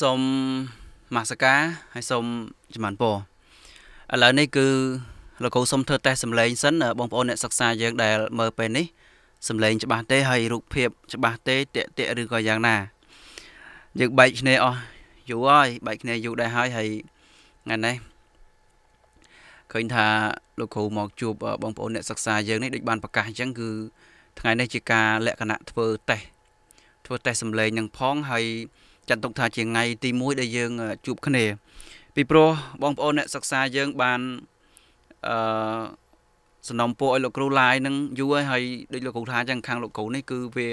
សូមមាសការហើយសូមចំបានពរឥឡូវនេះគឺលោកគ្រូសូមធ្វើតេស្តសម្លេងសិនបងប្អូនអ្នកសិក្សាយើងដែលមើលពេលនេះសម្លេងច្បាស់ទេហើយរូបភាពច្បាស់ទេតេតេឬក៏យ៉ាងណាយើងបែកគ្នាអស់យូរហើយបែកគ្នាយូរដែរហើយហើយថ្ងៃនេះឃើញថាលោកគ្រូមកជួបបងប្អូនអ្នកសិក្សាយើងនេះដូចបានប្រកាសអញ្ចឹងគឺ ថ្ងៃនេះជាការលក្ខណៈធ្វើតេស្តធ្វើតេស្តសម្លេងនឹងផងហើយចាត់ទុកថាជាថ្ងៃទី1ដែលយើងជួបគ្នាពីព្រោះបងប្អូនអ្នកសិក្សាយើងបានអឺសំណពរឲ្យលោកគ្រូឡាយនឹងយូរហើយដូចលោកគ្រូថាចឹងខាងលោកគ្រូនេះគឺវា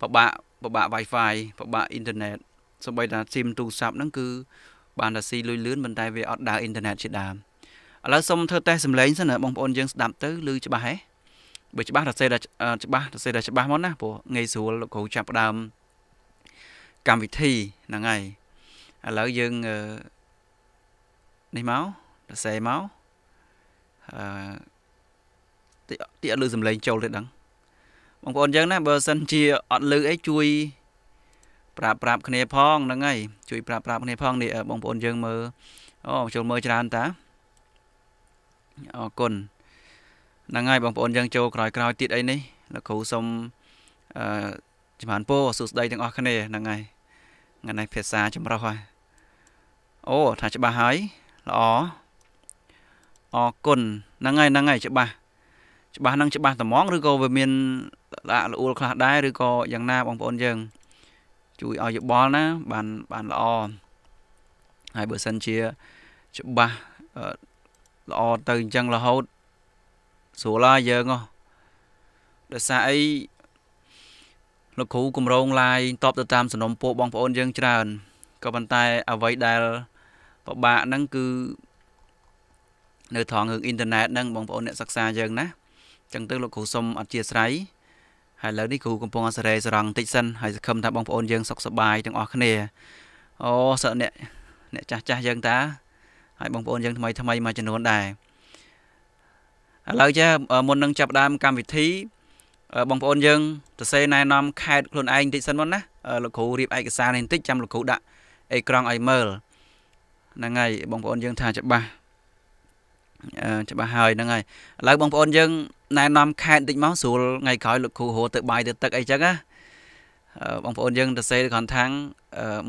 ពិបាកពិបាក Wi-Fi ពិបាកអ៊ីនធឺណិតសម្បីតាស៊ីមទូរស័ព្ទហ្នឹងគឺបានតែស៊ីលុយលឿនប៉ុន្តែវាអត់ដើរអ៊ីនធឺណិតជាដើមឥឡូវសូមធ្វើតេស្តសម្លេងសិនណាបងប្អូនយើងស្ដាប់ទៅឮច្បាស់ហេបើច្បាស់រសេរតែច្បាស់រសេរតែច្បាស់មកណាព្រោះងាយស្រួលលោកគ្រូចាប់ដើមកម្មវិធីហ្នឹងហើយឥឡូវយើងនេះមកសរសេរមកអឺតិចតិចអត់លឺសំឡេងចូលទេដឹងបងប្អូនយើងណា បើសិនជាអត់លឺអីជួយ ប្រាប់ប្រាប់គ្នាផងហ្នឹងហើយជួយប្រាប់ប្រាប់គ្នាផងនេះបងប្អូនយើងមើលអូចូលមើលច្រើនតាអរគុណហ្នឹងហើយបងប្អូនយើងចូលក្រោយក្រោយទៀតអីនេះលោកគ្រូសុំអឺចំហានពោសួស្ដីទាំងអស់គ្នាហ្នឹងហើយថ្ងៃនេះភាសាចម្រុះហើយអូថាច្បាស់ហើយល្អអរគុណហ្នឹងហើយហ្នឹងហើយច្បាស់ច្បាស់នឹងច្បាស់ត្មងឬក៏វាមានដាក់ល្អួលខ្លះដែរឬក៏យ៉ាងណាបងប្អូនយើងជួយឲ្យយោបល់ណា បានបានល្អហើយបើសិនជាច្បាស់ល្អទៅអញ្ចឹងរហូតស្រួលហើយយើងហ៎ដោយសារអីលោកគ្រូគម្រោងឡាយតបទៅតាមសំណុំពរបងប្អូនយើងច្រើនក៏ប៉ុន្តែ អ្វីដែលពិបាកហ្នឹងគឺនៅត្រង់រឿងអ៊ីនធឺណិតហ្នឹងបងប្អូនអ្នកសិក្សាយើងណាអញ្ចឹងទៅលោកគ្រូសុំអធិស្ឋានហើយឥឡូវនេះគ្រូកំពុងអសរេសរងតិចសិនហើយសង្ឃឹមថាបងប្អូនយើងសុខសប្បាយទាំងអស់គ្នាអូសើអ្នកអ្នកចាស់ចាស់យើងតា ហើយបងប្អូនយើងថ្មី ថ្មីមួយចំនួនដែរឥឡូវចាមុននឹងចាប់ដើម កម្មវិធីបងប្អូនយើងសរសេរណែនាំខេត្តខ្លួនឯងបន្តិចសិនមុនណាលោកគ្រូរៀបឯកសារនេះបន្តិចចាំលោកគ្រូដាក់អេក្រង់ឲ្យមើលហ្នឹងហើយបងប្អូនយើងថាច្បាស់ច្បាស់ហើយហ្នឹងហើយឥឡូវបងប្អូនយើងណែនាំខេត្តបន្តិចមកស្រួលថ្ងៃក្រោយលោកគ្រូហួរទៅបាយទៅទឹកអីចឹងណាបងប្អូនយើងទៅសេគ្រាន់ថាំង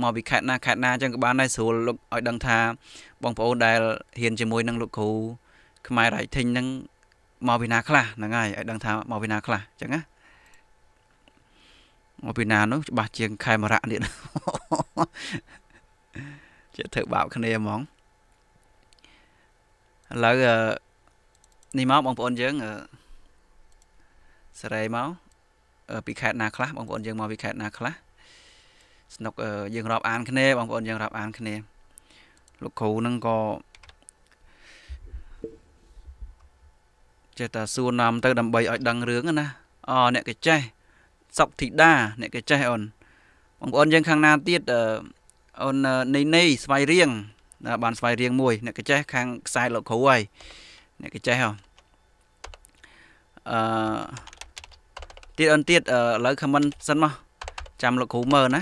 មកពីខេត្តណាខេត្តណាចឹងក៏បានដែរស្រួលលោកឲ្យដឹងថា បងប្អូនដែលហ៊ានជាមួយនឹងលោកគ្រូខ្មែររៃធីងហ្នឹងមកពីណាខ្លះហ្នឹងហើយឲ្យដឹងថាមកពីណាខ្លះអញ្ចឹងណាមកពីណានោះច្បាស់ជាងខេមរៈនេះជាធ្វើបាបគ្នាហ្មងឥឡូវនេះមកបងប្អូនយើងសេរីមកពីខេត្តណាខ្លះបងប្អូនយើងមកពីខេត្តណាខ្លះស្នុកយើងរាប់អានគ្នាបងប្អូនយើងរាប់អានគ្នាលោកគ្រូនឹងក៏ចេះតែសួរនាំទៅដើម្បីឲ្យដឹងរឿងណាអូអ្នកកចេះសុកធីតាអ្នកកចេះអូនបងប្អូនយើងខាងណាទៀតអូននៃនៃស្វ័យរៀងបានស្វ័យរៀងមួយអ្នកកចេះខាងខ្សែលោកគ្រូហើយអ្នកកចេះហ៎អឺទៀតអូនទៀតឥឡូវ comment សិនមកចាំលោកគ្រូមើលណា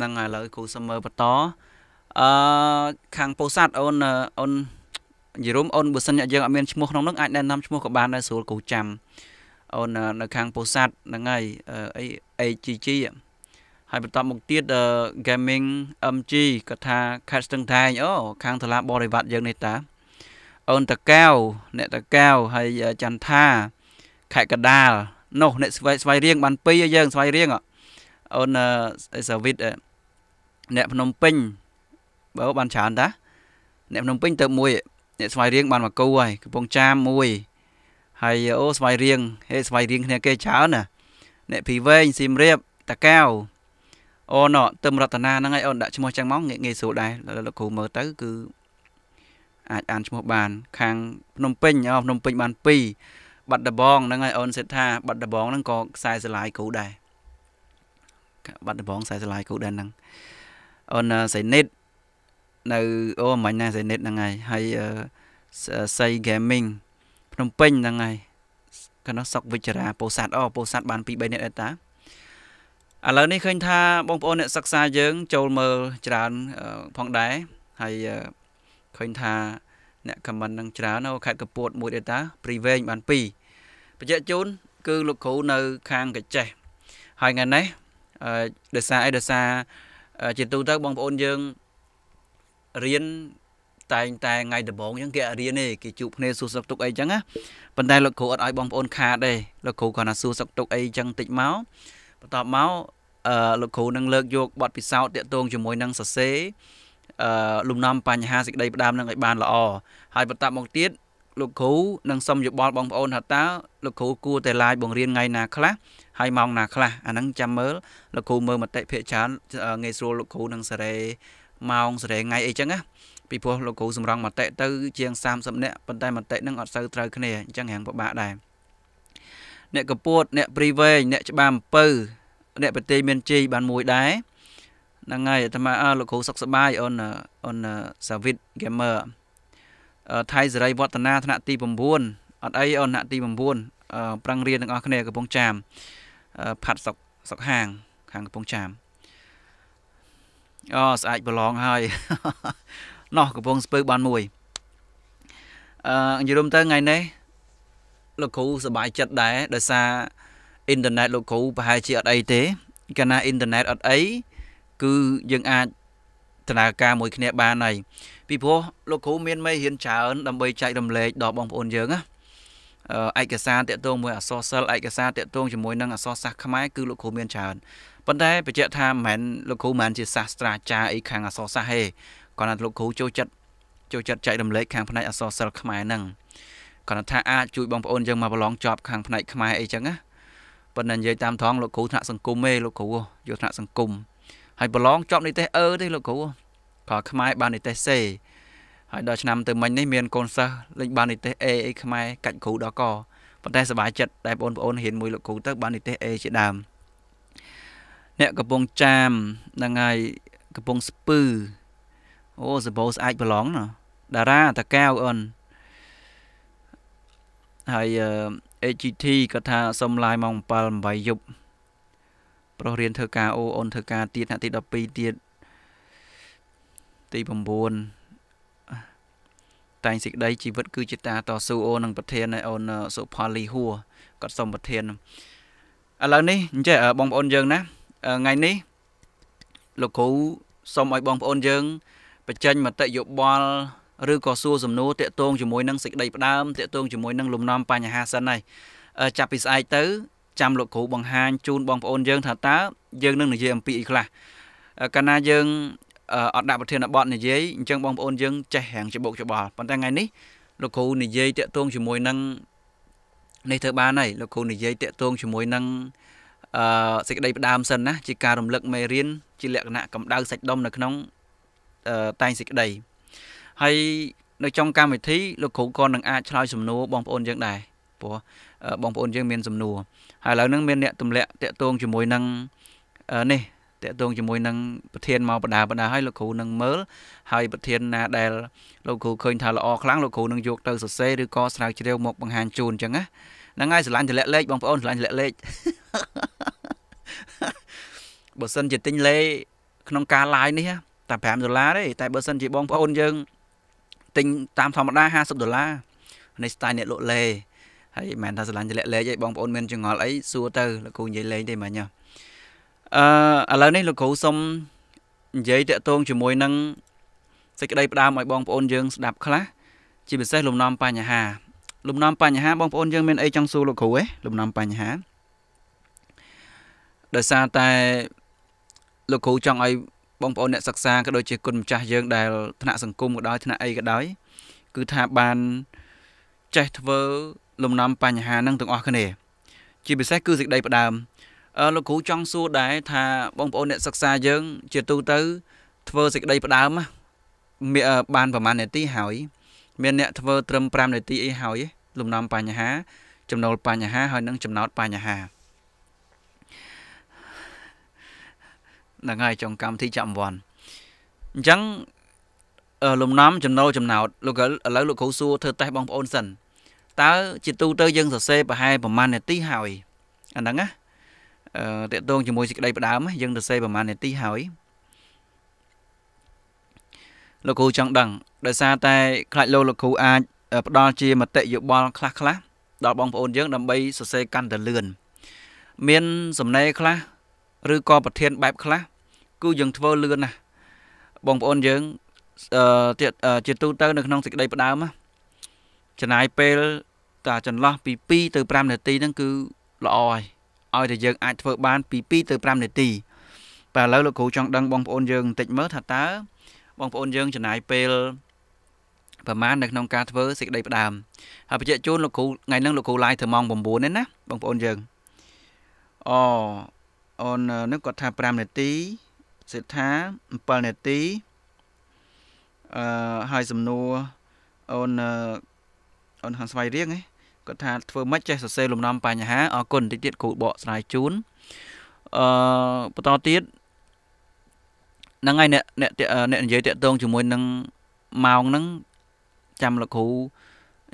នឹងឥឡូវគ្រូសុំមើលបន្តអឺខាងពោសាត់អូនអូនយីរុំអូនបើសិនយើងអត់មានឈ្មោះក្នុងនោះអាចណែនាំឈ្មោះក៏បានដែរស្រួលគ្រូចាំអូននៅខាងពោសាត់ហ្នឹងហើយអី AGG ហើយបន្តមកទៀត gaming MG គាត់ថា Casting ថែងអូខាងសាលាបរិវត្តយើងនេះតាអូនតកែវអ្នកតកែវហើយចន្ទថាខេកដាលនោះអ្នកស្វ័យស្វ័យរៀងបានពីរយើងស្វ័យរៀងអូនសាវិតអ្នកភ្នំពេញបើបានច្រើនតាអ្នកភ្នំពេញទៅមួយអ្នកស្វ័យរៀងបានមកគូហើយកំពង់ចាមមួយហើយអូស្វ័យរៀងហេស្វ័យរៀងគ្នាគេច្រើនណាអ្នកភីវែងស៊ីមរៀបតាកែវអូនអត់ទឹមរតនាហ្នឹងឯងអូនដាក់ឈ្មោះចឹងមកងាយស្រួលដែរលោកគ្រូមើលទៅគឺអាចអានឈ្មោះបានខាងភ្នំពេញអូភ្នំពេញបាន2បាត់ដំបងហ្នឹងហើយអូនសិតថាបាត់ដំបងហ្នឹងក៏ខ្សែស្រឡាយគ្រូដែរបាត់ដំបងខ្សែស្រឡាយគ្រូដែរហ្នឹងអូនសៃនិតនៅអូមិញណាសៃនិតហ្នឹងហើយហើយសៃ gaming ភ្នំពេញហ្នឹងហើយកណ្ដោះសុកវិជ្ជរាពោធិ៍សាត់អូពោធិ៍សាត់បាន2 3នាក់ដែរតាឥឡូវនេះឃើញថាបងប្អូនអ្នកសិក្សាយើងចូលមើលច្រើនផងដែរហើយឃើញថា អ្នកខមមិននឹងច្រើននៅខេត្តកពួតមួយទេតាព្រីវែងបាន2បច្ចៈជូនគឺលោកគ្រូនៅខាងកចេះហើយថ្ងៃនេះដោយសារអីដោយសារជាទូទៅបងប្អូនយើងរៀនតែងតែថ្ងៃដំបូងអញ្ចឹងគេអត់រៀនទេគេជួបគ្នាសួរសុខទុក្ខអីអញ្ចឹងណាប៉ុន្តែលោកគ្រូអត់ឲ្យបងប្អូនខាតទេលោកគ្រូគាត់ថាសួរសុខទុក្ខអីអញ្ចឹងតិចមកបន្ទាប់មកអឺលោកគ្រូនឹងលើក យកបទពិសោធន៍តាក់ទងជាមួយនឹងសរសេរអឺលំនាំបញ្ហាសេចក្តីផ្ដាំនឹងឲ្យបានល្អហើយបន្តមកទៀតលោកគ្រូនឹងសុំយោបល់បងប្អូនថាតើលោកគ្រូគួរតែឡាយបង្រៀនថ្ងៃណាខ្លះហើយម៉ោងណាខ្លះអាហ្នឹងចាំមើលលោកគ្រូមើលមតិភាគច្រើនងាយស្រួលលោកគ្រូនឹងសេរីម៉ោងសេរីថ្ងៃអីចឹងណាពីព្រោះលោកគ្រូសម្រងមតិទៅ ជាង30នាក់ប៉ុន្តែមតិនឹងអត់សូវត្រូវគ្នាអញ្ចឹងរាំងពិបាកដែរអ្នកកពួតអ្នកព្រីវែងអ្នកច្បារអំពៅអ្នកប្រទេសមានជ័យបានមួយដែរហ្នឹងហើយអាត្មាអើលោកគ្រូសុខសប្បាយអូនអូនសាវិត gamer ថៃសេរីវឌ្ឍនាថ្នាក់ទី9អត់អីអូនថ្នាក់ទី9ប្រឹងរៀនទាំងអស់គ្នាកំពុងចាមផាត់សុកសុកហាងខាងកំពង់ចាមអូស្អាតប្រឡងហើយណោះកំពង់ស្ពឺបានមួយអឺនិយាយរំទៅថ្ងៃនេះលោកគ្រូសប្បាយចិត្តដែរដោយសារអ៊ីនធឺណិតលោកគ្រូប្រហែលជាអត់អីទេកាលណាអ៊ីនធឺណិតអត់អីគឺយើងអាចដំណើរការមួយគ្នាបានហើយពីព្រោះលោកគ្រូមានមេរៀនច្រើនដើម្បីចែករំលែកដល់បងប្អូនយើងណាឯកសារតាក់ទងមួយអសរសិលឯកសារតាក់ទងជាមួយនឹងអសរសាស្ត្រខ្មែរគឺលោកគ្រូមានច្រើនប៉ុន្តែបញ្ជាក់ថាមិនមែនលោកគ្រូមិនមែនជាសាស្ត្រាចារ្យអីខាងអសរសាស្ត្រទេគាត់ថាលោកគ្រូចូលចិត្តចូលចិត្តចែករំលែកខាងផ្នែកអសរសិលខ្មែរហ្នឹងគាត់ថាអាចជួយបងប្អូនយើងមកប្រឡងជាប់ខាងផ្នែកខ្មែរអីចឹងណាប៉ុន្តែនិយាយតាមត្រង់លោកគ្រូថ្នាក់សង្គមទេលោកគ្រូយកថ្នាក់សង្គមហើយប្រឡងចប់និទេសអឺទេលោកគ្រូក៏ខ្មែរបាននិទេសសេហើយដល់ឆ្នាំទៅមិញនេះមានកូនសិស្សលេចបាននិទេស A អីខ្មែរកាច់គ្រូដល់កប៉ុន្តែសប្បាយចិត្តដែលបងប្អូនរៀនមួយលោកគ្រូទៅបាននិទេស A ជាដើមអ្នកកំពុងចាមហ្នឹងហើយកំពុងស្ពឺអូសបោស្អាតប្រឡងណាតារាតាកែវអូនហើយ AGT គាត់ថាសុំឡាយម៉ោង7 8យប់ប្រុសរៀនធ្វើការអូអូនធ្វើការទៀតថ្ងៃទី12ទៀតទី9តែងសេចក្តីជីវិតគឺជាការតស៊ូអូននឹងប្រធានអូនសុផលលីហួរគាត់សូមប្រធានឥឡូវនេះអញ្ចឹងបងប្អូនយើងណាថ្ងៃនេះលោកគ្រូសូមឲ្យបងប្អូនយើងបញ្ចេញមតិយោបល់ឬក៏សួរសំណួរតាក់ទងជាមួយនឹងសេចក្តីផ្ដើមតាក់ទងជាមួយនឹងលំនាំបញ្ហាសិនហើយចាប់ពីស្អែកទៅចាំលោកគ្រូបង្ហាញជូនបងប្អូនយើងថាតើយើងនឹងនិយាយអំពីអីខ្លះកាលណាយើងអត់ដាក់ប្រធានបទនិយាយអញ្ចឹងបងប្អូនយើងចេះរាំងច្បុកច្បល់ប៉ុន្តែថ្ងៃនេះលោកគ្រូនិយាយតាក់ទងជាមួយនឹងនេះធ្វើបានហើយលោកគ្រូនិយាយតាក់ទងជាមួយនឹងអឺសេចក្តីផ្ដើមសិនណាជាការរំលឹកមេរៀនជាលក្ខណៈកម្ដៅសាច់ដុំនៅក្នុងតែងសេចក្តីហើយនៅចុងកម្មវិធីលោកគ្រូក៏នឹងអាចឆ្លើយសំណួរបងប្អូនយើងដែរព្រោះបងប្អូនយើង មានសំណួរឥឡូវហ្នឹងមានអ្នកទម្លាក់តាក់ទងជាមួយនឹងនេះតាក់ទងជាមួយនឹងប្រធានមកបដាបដាឲ្យលោកគ្រូនឹងមើលហើយប្រធានណាដែលលោកគ្រូឃើញថាល្អខ្លាំងលោកគ្រូនឹងយកទៅសរសេរឬក៏ស្រាវជ្រាវមកបង្ហាញជូនអញ្ចឹងណាហ្នឹងហើយស្រឡាញ់ទម្លាក់លេខបងប្អូនស្រឡាញ់ទម្លាក់លេខបើសិនជាទិញលេក្នុងការ live នេះតែ5ដុល្លារទេតែបើសិន ជាបងប្អូនយើងទិញតាមធម្មតា50ដុល្លារនេះស្ទាយអ្នកលក់លេខហើយមិនមែនថាស្រឡាញ់ចលាក់លេខអីបងប្អូនមានចងល់អីសួរទៅលោកគ្រូនិយាយលេងទេមិញអឺឥឡូវនេះលោកគ្រូសុំនិយាយតាក់ទងជាមួយនឹងសេចក្តីផ្ដាមឲ្យបងប្អូនយើងស្ដាប់ខ្លះជាពិសេសលំនាំបញ្ហា លំនាំបញ្ហាបងប្អូនយើងមានអីចង់សួរលោកគ្រូទេលំនាំបញ្ហាដោយសារតែលោកគ្រូចង់ឲ្យបងប្អូនអ្នកសិក្សាក៏ដូចជាគុណម្ចាស់យើងដែលថ្នាក់សង្គមក៏ដោយថ្នាក់អីក៏ដោយគឺថាបានចេះធ្វើលំនាំបញ្ហានឹងទាំងអស់គ្នាជាពិសេសគឺសេចក្តីផ្ដើមលោកគ្រូចង់សួរដែរថាបងប្អូនអ្នកសិក្សាយើងជាទូទៅធ្វើសេចក្តីផ្ដើមបានប្រហែលនាទីហើយមានអ្នកធ្វើត្រឹម5នាទីអីហើយ លំនាំបញ្ហា ចំណូលបញ្ហាហើយនឹងចំណោទបញ្ហាហ្នឹងហើយចុងកម្មវិធីចាំវ័នអញ្ចឹងលំនាំចំណូលចំណោទលោកឥឡូវលោកគ្រូសួរធ្វើតេស្តបងប្អូនសិនតើជាទូទៅយើងសរសេរប្រហែលប្រហែលនាទីហើយអាហ្នឹងណាអឺតកតងជាមួយសេចក្តីផ្ដើមយើងសរសេរប្រហែលនាទីហើយលោកគ្រូចង់ដឹងដោយសារតែ ខ្លាចលោកលោកគ្រូអាចផ្ដល់ជាមតិយោបល់ខ្លះខ្លះដល់បងប្អូនយើងដើម្បីសរសេរកាន់តែលឿនមានសំណេរខ្លះឬក៏ប្រធាន បែបខ្លះគឺយើងធ្វើលឿនណាស់បងប្អូនយើងអឺជាទូទៅ នៅក្នុងសេចក្តីផ្ដើមណាចំណាយពេលតាចន្លោះពី2ទៅ5នាទីហ្នឹងគឺល្អហើយឲ្យតែយើងអាចធ្វើបាន ពី2ទៅ5នាទីបាទឥឡូវលោកគ្រូចង់ដឹងបងប្អូនយើងបន្តិចមើលថាតើបងប្អូនយើងចំណាយពេលប្រមាណនៅក្នុងការធ្វើសេចក្តីផ្ដាម ហើយបញ្ជាក់ជូនលោកគ្រូថ្ងៃហ្នឹងលោកគ្រូឡាយទៅម៉ោង9ទេណាបងប្អូនយើងអូអូននឹងគាត់ថា5នាទីសិដ្ឋា7នាទីអឺហើយសំណួរអូនអូនខាងស្វ័យរៀងឯងគាត់ថាធ្វើម៉េចចេះសរសេរលំនាំបញ្ហាអរគុណតិចទៀតគ្រូបកស្រាយជូនអឺបន្តទៀតហ្នឹងហើយអ្នកអ្នកអ្នកនិយាយតាក់ទងជាមួយនឹងម៉ោងហ្នឹងចាំលោកគ្រូ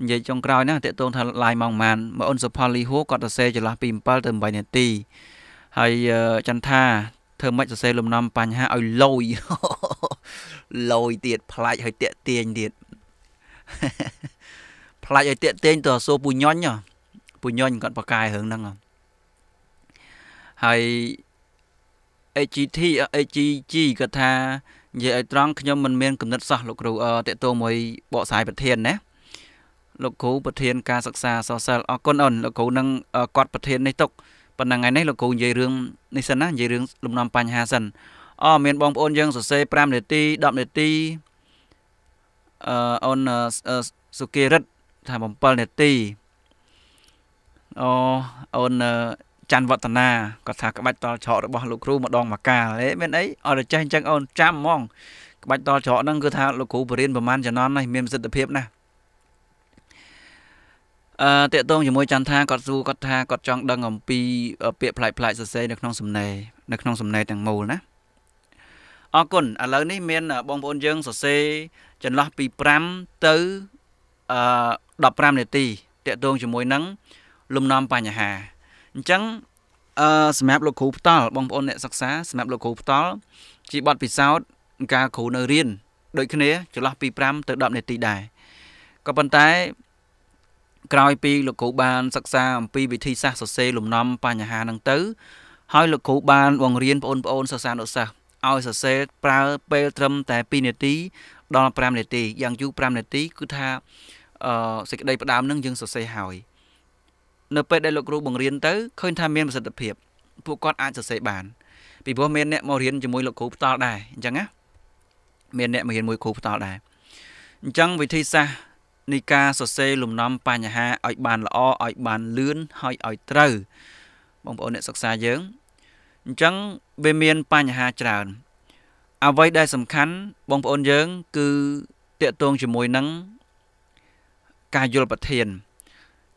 និយាយចុងក្រោយណាតាក់ទងថាឡាយម៉ោងប៉ុន្មានបើអូនសុផលលីហួរគាត់សរសេរចន្លោះពី7ទៅ8នាទី ហើយចន្ទថាធ្វើម៉េចសរសេរលំនាំបញ្ហាឲ្យលយលយទៀតប្លែកហើយតាក់ទាញទៀតផ្លាច់ឲ្យតេកតេងទៅអសូរពូញញពូញញគាត់ប្រកាយរឿងហ្នឹងហើយ HGT HGG គាត់ថានិយាយឲ្យត្រង់ខ្ញុំមិនមានកំណត់សោះលោកគ្រូអតេតោមួយបកស្រាយប្រធានណាលោកគ្រូប្រធានការសិក្សាសសិលអរគុណអូនលោកគ្រូនឹងគាត់ប្រធាននេះទុកប៉ុន្តែថ្ងៃនេះលោកគ្រូនិយាយរឿងនេះសិនណានិយាយរឿងលំនាំបញ្ហាសិនអមានបងប្អូនយើងសរសេរ5នាទី10នាទីអឺអូនសុគិរិទ្ធថា7នាទីអូអូនច័ន្ទវឌ្ឍនាគាត់ថាក្បាច់តលច្រករបស់លោកគ្រូម្ដងមកកាលហេមានអីអត់ចេះអញ្ចឹងអូនចាំហ្មងក្បាច់តលច្រកហ្នឹងគឺថាលោកគ្រូបរិញ្ញាប្រមាណចំណន់នេះមានប្រសិទ្ធភាពណាស់អឺតេតងជាមួយចន្ទថាគាត់សួរគាត់ថាគាត់ចង់ដឹងអំពី ពាក្យផ្លែកផ្លែកសរសេរនៅក្នុងសំណេរនៅក្នុងសំណេរទាំងមូលណាអរគុណឥឡូវនេះមាន បងប្អូនយើងសរសេរចន្លោះពី5ទៅអឺ15នាទីតកតងជាមួយនឹងលំនាំបញ្ហាអញ្ចឹងអឺសម្រាប់លោកគ្រូផ្ដាល់បងប្អូនអ្នកសិក្សាសម្រាប់លោកគ្រូផ្ដាល់ជាបទពិសោធន៍ការគ្រូនៅរៀនដូចគ្នាចន្លោះពី5ទៅ10នាទីដែរក៏ប៉ុន្តែក្រោយពីលោកគ្រូបាន សិក្សាអំពីវិធីសាស្ត្រសរសេរលំនាំបញ្ហាហ្នឹងទៅហើយលោកគ្រូបានបង្រៀនបងប្អូនសិស្សានុសិស្សឲ្យសរសេរប្រើពេលត្រឹមតែ2នាទី ដល់5នាទីយ៉ាងយូរ5នាទីគឺថាអឺសេចក្តីផ្ដាមនឹងយើងសរសេរហើយនៅ ពេលដែលលោកគ្រូបង្រៀនទៅឃើញថាមានប្រសិទ្ធភាពពួកគាត់អាចសរសេរបានពីព្រោះមានអ្នកមករៀនជាមួយលោកគ្រូផ្ដាល់ដែរអញ្ចឹងណាមានអ្នកមករៀនមួយគ្រូផ្ដាល់ដែរអញ្ចឹងវិធីសាស្ត្រនៃការសរសេរលំនាំបញ្ហាឲ្យបាន ល្អឲ្យបានលឿនហើយឲ្យត្រូវបងប្អូនអ្នកសិក្សាយើងអញ្ចឹងវាមានបញ្ហាច្រើនអ្វីដែលសំខាន់ បងប្អូនយើង គឺតាក់ទងជាមួយនឹងការយល់ប្រធាន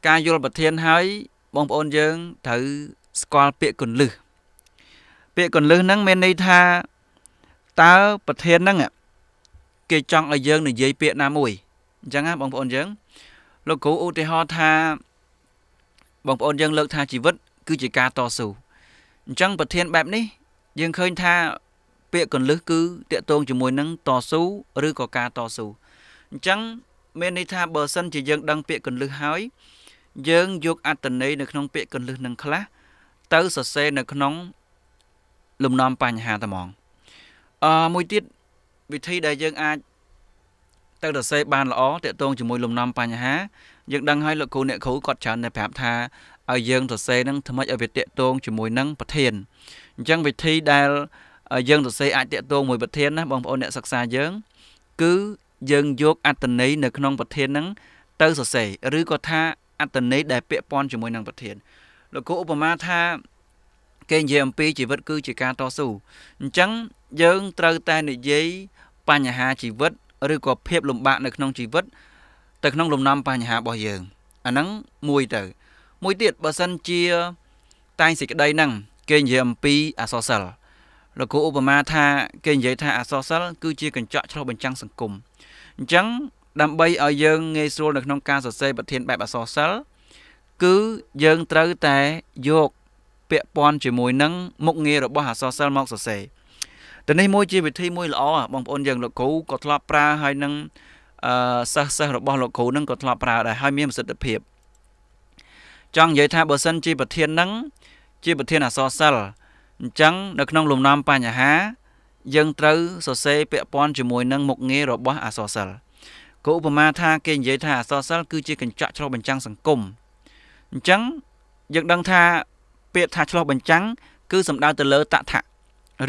ការយល់ប្រធានហើយបងប្អូនយើងត្រូវស្គាល់ពាក្យកੁੰលឹះពាក្យកੁੰលឹះហ្នឹងមានន័យថាតើប្រធានហ្នឹងគេចង់ឲ្យយើង និយាយពាក្យណាមួយអញ្ចឹងណាបងប្អូនយើង លោកគ្រូឧទាហរណ៍ថាបងប្អូនយើងលើកថាជីវិតគឺជាការតស៊ូអញ្ចឹងប្រធានបែបនេះយើងឃើញថា ពាក្យកੁੰលឹះគឺតាក់ទងជាមួយនឹងតស៊ូឬក៏ការតស៊ូអញ្ចឹងមានន័យថាបើសិនជាយើងដឹងពាក្យកន្លឹះហើយយើង យកអត្តន័យនៅក្នុងពាក្យកន្លឹះនឹងខ្លះទៅសរសេរនៅ ក្នុងលំនាំបញ្ហាតែហ្មងអឺមួយទៀតវិធីដែលយើងអាចទៅសរសេរបានល្អតាក់ទងជាមួយលំនាំបញ្ហាយើងដឹងហើយលោកគ្រូអ្នកគ្រូគាត់ច្រើនតែប្រាប់ថាឲ្យយើងសរសេរនឹងថ្មិចឲ្យវាតាក់ទងជាមួយនឹងប្រធានអញ្ចឹងវិធីដែលយើងសរសេរអាចតាក់ទងមួយប្រធានណាបងប្អូនអ្នកសិក្សាយើងគឺយើងយកអត្តន័យនៅក្នុងប្រធានហ្នឹងទៅសរសេរឬក៏ថាអត្តន័យដែលពាក់ព័ន្ធជាមួយនឹងប្រធានលោកគ្រូឧបមាថា គេនិយាយអំពីជីវិត គឺជាការតស៊ូអញ្ចឹងយើងត្រូវតែនិយាយបញ្ហាជីវិតឬក៏ភាពលំបាកនៅក្នុងជីវិតទៅក្នុងលំនាំបញ្ហារបស់យើងអាហ្នឹងមួយទៅ មួយទៀតបើសិនជាតែងសេចក្តីហ្នឹងគេនិយាយអំពីអសរសិលលោកគ្រូឧបមាថា គេនិយាយថាអសរសិលគឺជាកញ្ចក់ឆ្លុះបញ្ចាំងសង្គមអញ្ចឹងដើម្បីឲ្យយើងងាយស្រួលនៅក្នុងការសរសេរប្រធាន បែបអក្សរសិល្ប៍គឺយើងត្រូវតែយកពាក់ព័ន្ធជាមួយនឹងមុខងាររបស់អក្សរសិល្ប៍មកសរសេរទៅនេះមួយជាវិធីមួយល្អបងប្អូនយើងលោកគ្រូក៏ធ្លាប់ប្រើហើយនឹងអឺសិស្សសិស្សរបស់លោកគ្រូនឹងក៏ធ្លាប់ប្រើដែរហើយមានប្រសិទ្ធភាពចង់និយាយថាបើសិនជាប្រធាននឹងជាប្រធានអសរសិលអញ្ចឹងនៅក្នុង លំនាំបញ្ហាយើងត្រូវសរសេរពាក់ព័ន្ធជាមួយនឹងមុខងាររបស់អសរសិល្ប៍ក៏ឧបមាថាគេនិយាយថាអសរសិល្ប៍គឺជាកញ្ចក់ឆ្លុះបញ្ចាំងសង្គមអញ្ចឹងយើងដឹងថាពាក្យថាឆ្លុះបញ្ចាំងគឺសំដៅទៅលើតថៈ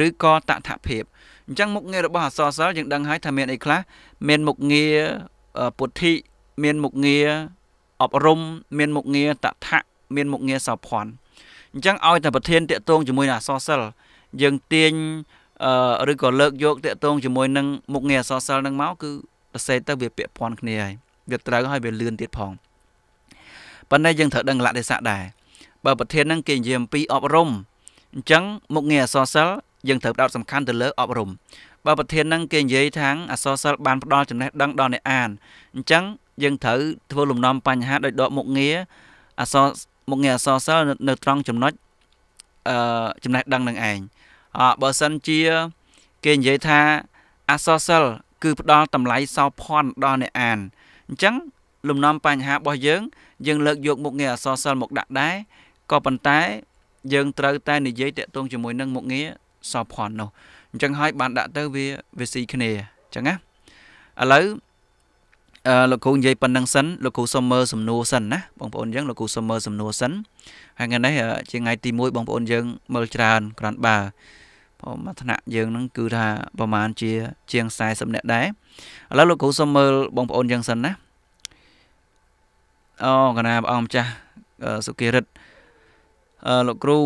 ឬក៏តថភាពអញ្ចឹងមុខងាររបស់អសរសិល្ប៍យើងដឹងហើយថាមានអីខ្លះមានមុខងារពុទ្ធិមានមុខងារអប់រំមានមុខងារតថៈមានមុខងារសោភ័ណ្ឌអញ្ចឹងឲ្យតែប្រធានតកតងជាមួយនឹងអសរសិល្ប៍យើងទាញឬក៏លើកយកតាក់ទងជាមួយនឹងមុខងារអសរសិល្ប៍នឹងមកគឺសរសេរទៅវាពាក់ព័ន្ធគ្នាហើយវាត្រូវហើយវាលឿនទៀតផងប៉ុន្តែយើងត្រូវដឹងលក្ខទេសៈដែរបើប្រធាននឹងគេនិយាយអំពីអប់រំអញ្ចឹងមុខងារអសរសិល្ប៍យើងត្រូវផ្ដោតសំខាន់ទៅលើ អប់រំបើប្រធាននឹងគេនិយាយថាអសរសិល្ប៍បានផ្ដល់ចំណេះដឹងដល់អ្នកអានអញ្ចឹងយើងត្រូវធ្វើលំនាំបញ្ហាដោយដកមុខងារអសរមុខងារអសរសិល្ប៍នៅត្រង់ចំណុចអឺចំណេះដឹងនឹងឯងបើសិនជាគេនិយាយថាអសសិលគឺផ្ដល់តម្លៃសោភ័ណដល់អ្នកអានអញ្ចឹង លំនាំបញ្ហារបស់យើងយើងលើកយកមុខងារអសសិលមកដាក់ដែរក៏ប៉ុន្តែយើងត្រូវតែនិយាយតាក់ទងជាមួយនឹងមុខងារសោភ័ណនោះអញ្ចឹងហើយបានដាក់ទៅវាវាស៊ីគ្នាអញ្ចឹងណាឥឡូវអឺលោកគ្រូនិយាយប៉ុណ្ណឹងសិនលោកគ្រូសុំមើលសំណួរសិនណាបងប្អូនយើងលោកគ្រូសុំមើលសំណួរសិនហើយថ្ងៃនេះជាថ្ងៃទី1បងប្អូនយើងមើលច្រើនក្រាន់បើបងមកថ្នាក់យើងហ្នឹងគឺថាប្រហែលជា ជាង40នាក់ដែរឥឡូវលោកគ្រូសូមមើលបងប្អូនយ៉ាងសិនណាអូកណាព្រះអង្គម្ចាស់សុគិរិទ្ធអឺលោកគ្រូ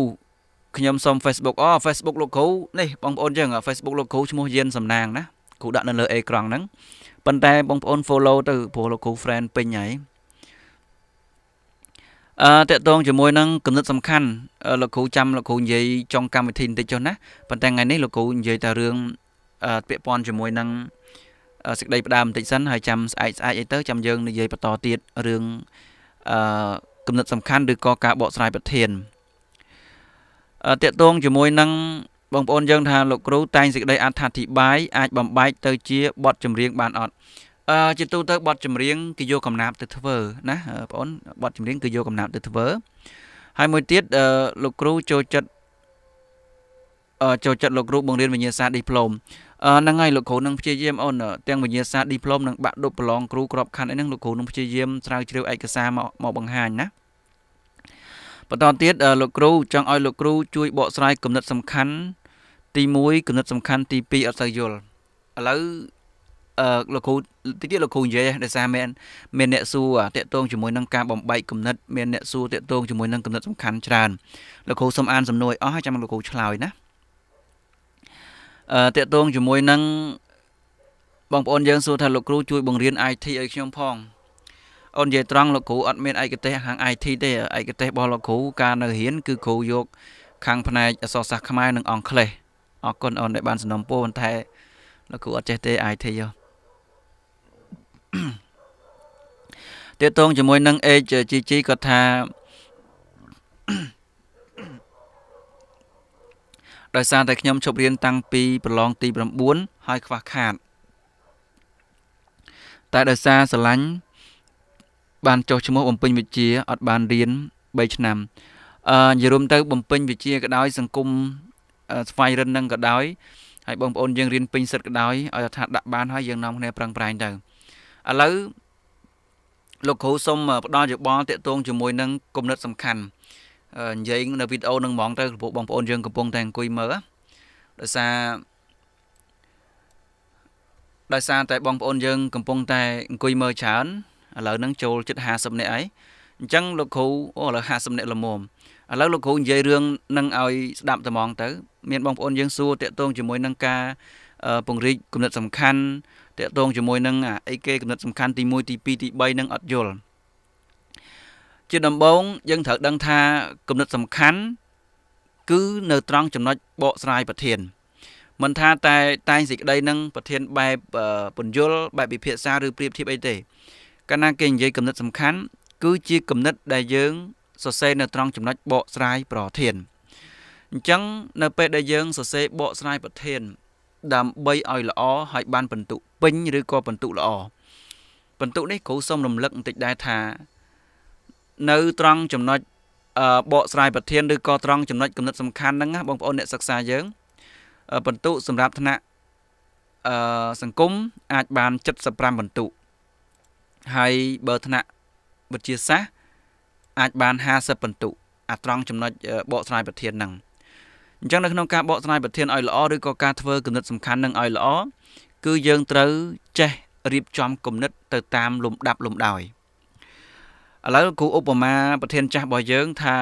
ខ្ញុំសុំ Facebook អូ Facebook លោកគ្រូនេះបងប្អូនចឹង Facebook លោកគ្រូឈ្មោះយានសំណាងណាគ្រូដាក់នៅលើអេក្រង់ហ្នឹងប៉ុន្តែបងប្អូន follow ទៅព្រោះលោកគ្រូ friend ពេញហើយអឺតកតងជាមួយនឹងគណិតសំខាន់លោកគ្រូចាំលោកគ្រូនិយាយចុងកម្មវិធីបន្តិចចុះណាប៉ុន្តែថ្ងៃនេះលោកគ្រូនិយាយតែរឿងពាក់ព័ន្ធជាមួយនឹងសេចក្តីផ្ដាមបន្តិចសិនហើយចាំស្អែកស្អែកអីទៅចាំយើងនិយាយបន្តទៀតរឿងអឺគណិតសំខាន់ឬក៏ការបកស្រាយប្រធានអឺតកតងជាមួយនឹងបងប្អូនយើង ថាលោកគ្រូតែងសេចក្តីអត្ថាធិប្បាយអាចបំបែកទៅជាបទចម្រៀងបានអត់អឺជាទូទៅបទចម្រៀងគេយកកំណាប់ទៅធ្វើណាបងអូនបទចម្រៀងគេយកកំណាប់ទៅធ្វើ ហើយមួយទៀតអឺលោកគ្រូចូលចិត្តអឺចូលចិត្តលោកគ្រូបង្រៀនវិញ្ញាសាឌីប្លូមអឺហ្នឹងហើយលោកគ្រូនឹងព្យាយាមអូនទាំងវិញ្ញាសាឌីប្លូមនិងបាក់ដប់ប្រឡងគ្រូក្របខ័ណ្ឌអីហ្នឹងលោកគ្រូនឹងព្យាយាមស្រាវជ្រាវឯកសារមកមកបង្ហាញណាបន្តទៀតលោកគ្រូចង់ឲ្យលោកគ្រូ ជួយ បកស្រាយគំនិតសំខាន់ទី1គំនិតសំខាន់ទី2អត់សូវយល់ឥឡូវអឺលោកគ្រូតិចទៀតលោកគ្រូនិយាយដោយសារមានមានអ្នកសួរតាកតងជាមួយនឹងការបំបែកគំនិតមានអ្នកសួរតាកតងជាមួយនឹងគំនិតសំខាន់ច្រើនលោកគ្រូសូមអានសំណួរឲ្យអស់ហើយចាំលោកគ្រូឆ្លើយណាអឺតាកតងជាមួយនឹងបងប្អូនយើងសួរថាលោកគ្រូជួយ បង្រៀន IT ឲ្យខ្ញុំផងអូននិយាយត្រង់លោកគ្រូអត់មានឯកទេសខាង IT ទេឯកទេសរបស់លោកគ្រូការនៅរៀនគឺគ្រូយកខាងផ្នែកអក្សរសាស្ត្រខ្មែរនិងអង់គ្លេសអរគុណអូនដែលបានសំណូមពរប៉ុន្តែលោកគ្រូអត់ចេះទេ IT យោទាក់ទងជាមួយនឹង HGG គាត់ថាដោយសារតែខ្ញុំជប់រៀនតាំងពី ប្រឡងទី9ហើយខ្វះខាត តែដោយសារស្រឡាញ់បានចុះឈ្មោះបំពេញវិជ្ជាអត់បានរៀន3ឆ្នាំអឺនិយាយរួមទៅបំពេញវិជ្ជាក៏ដោយ សង្គមស្វ័យរិននឹងក៏ដោយហើយបងប្អូនយើងរៀនពេញសិទ្ធក៏ដោយឲ្យថាដាក់បានហើយយើងនាំគ្នាប្រឹងប្រែងទៅឥឡូវលោកគ្រូសូមផ្ដល់យោបល់តាក់ទងជាមួយនឹងគំនិតសំខាន់និយាយនៅវីដេអូនឹងហ្មងទៅពួកបងប្អូនយើងកំពុងតែអង្គុយមើលដោយសារដោយសារតែបងប្អូនយើងកំពុងតែអង្គុយមើលច្រើនឥឡូវហ្នឹងចូលជិត50នាក់ហើយអញ្ចឹងលោកគ្រូអូឥឡូវ50នាក់ល្មមឥឡូវលោកគ្រូនិយាយរឿងនឹងឲ្យស្ដាប់ត្មងទៅមានបងប្អូនយើងសួរតាក់ទងជាមួយនឹងការពង្រីកគំនិតសំខាន់តកតងជាមួយនឹងអីគេកំណត់សំខាន់ទី1ទី2ទី3នឹងអត់យល់ជាដំបូង យើងត្រូវដឹងថាកំណត់សំខាន់គឺនៅត្រង់ចំណុចបកស្រាយប្រធានមិនថាតែតែងសេចក្តីនឹងប្រធានបែបពន្យល់បែបវិភាសាឬប្រៀបធៀបអីទេកាលណាគេនិយាយកំណត់សំខាន់គឺជាកំណត់ដែលយើងសរសេរនៅត្រង់ចំណុចបកស្រាយប្រធានអញ្ចឹងនៅ ពេលដែលយើងសរសេរបកស្រាយប្រធានដើម្បីឲ្យល្អ ហើយបានពិន្ទុពេញឬក៏ពិន្ទុល្អពិន្ទុនេះគ្រូសូមរំលឹកបន្តិចដែរថា នៅត្រង់ចំណុចបកស្រាយប្រធានឬក៏ត្រង់ចំណុចកំណត់សំខាន់ហ្នឹងណាបងប្អូនអ្នកសិក្សាយើងពិន្ទុសម្រាប់ថ្នាក់អឺសង្គមអាចបាន75ពិន្ទុហើយបើថ្នាក់វិទ្យាសាស្ត្រអាចបាន50ពិន្ទុអាត្រង់ចំណុចបកស្រាយប្រធានហ្នឹងអញ្ចឹងនៅក្នុងការបកស្រាយប្រធានឲ្យល្អឬក៏ការធ្វើគណិត សំខាន់នឹងឲ្យល្អគឺយើងត្រូវចេះរៀបចំគណិតទៅតាមលំដាប់លំដោយឥឡូវគ្រូឧបមាប្រធានចាស់របស់យើងថា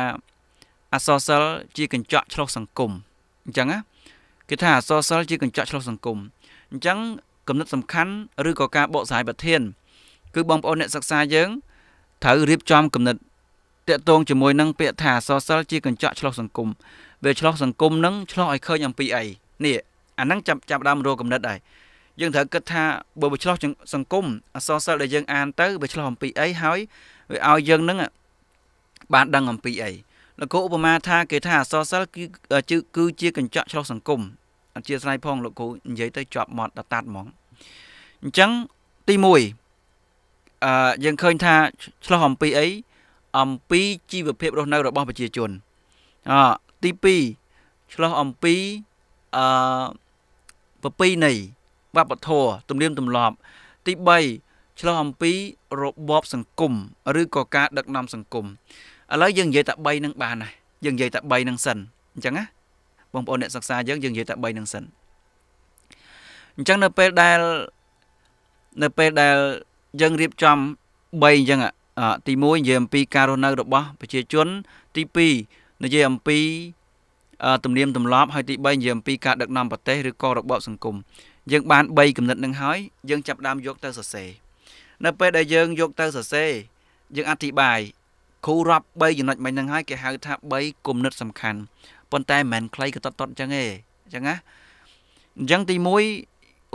អសរសិលជាកញ្ចក់ឆ្លុះសង្គមអញ្ចឹងណាគេថាអសរសិលជាកញ្ចក់ឆ្លុះសង្គមអញ្ចឹងគណិតសំខាន់ឬក៏ការបកស្រាយប្រធាន គឺបងប្អូនអ្នកសិក្សាយើងត្រូវរៀបចំគណិតតកតងជាមួយនឹងពាក្យថាសសិលជាកញ្ចក់ឆ្លោះសង្គមវាឆ្លោះសង្គមនឹងឆ្លោះឲ្យឃើញអំពីអីនេះអាហ្នឹងចាប់ចាប់ដើមរកកំណត់ដែរយើងត្រូវគិតថាបើវាឆ្លោះសង្គមអសសិលដែលយើងអាន ទៅវាឆ្លោះអំពីអីហើយវាឲ្យយើងនឹងបានដឹងអំពីអីលោកគ្រូឧបមា ថាគេថាអសសិលគឺគឺជាកញ្ចក់ឆ្លោះសង្គមអធិស្ឋានផងលោកគ្រូនិយាយទៅជាប់មាត់ដតាត់ហ្មងអញ្ចឹងទី1អឺយើងឃើញថាឆ្លោះអំពីអីអំពីជីវភាពរស់នៅរបស់ប្រជាជនអទី2ឆ្លោះអំពីអឺប្រពៃណីវប្បធម៌ទំនៀមទម្លាប់ទី3ឆ្លោះអំពីរបបសង្គមឬក៏ការ ដឹកនាំ សង្គមឥឡូវយើងនិយាយតែ3នឹងបានណាយើងនិយាយតែ3នឹងសិនអញ្ចឹងណាបងប្អូនអ្នកសិក្សាយើងយើងនិយាយតែ3នឹងសិនអញ្ចឹងនៅពេលដែលនៅពេលដែលយើងរៀបចំ3អញ្ចឹងទី1និយាយអំពីការរស់នៅរបស់ប្រជាជន ទី2និយាយអំពីទំនៀមទម្លាប់ហើយទី3និយាយអំពីការដឹកនាំប្រទេសឬក៏របបសង្គមយើង បាន3គំនិតនឹងហើយយើងចាប់ដើមយកទៅសរសេរនៅ ពេលដែលយើងយកទៅសរសេរយើងអធិប្បាយគ្រូរាប់3ចំណុចមិញហ្នឹងហើយគេហៅថា3គំនិតសំខាន់ប៉ុន្តែមិនមែនខ្លីក៏តតតអញ្ចឹងទេអញ្ចឹងណាអញ្ចឹងទី1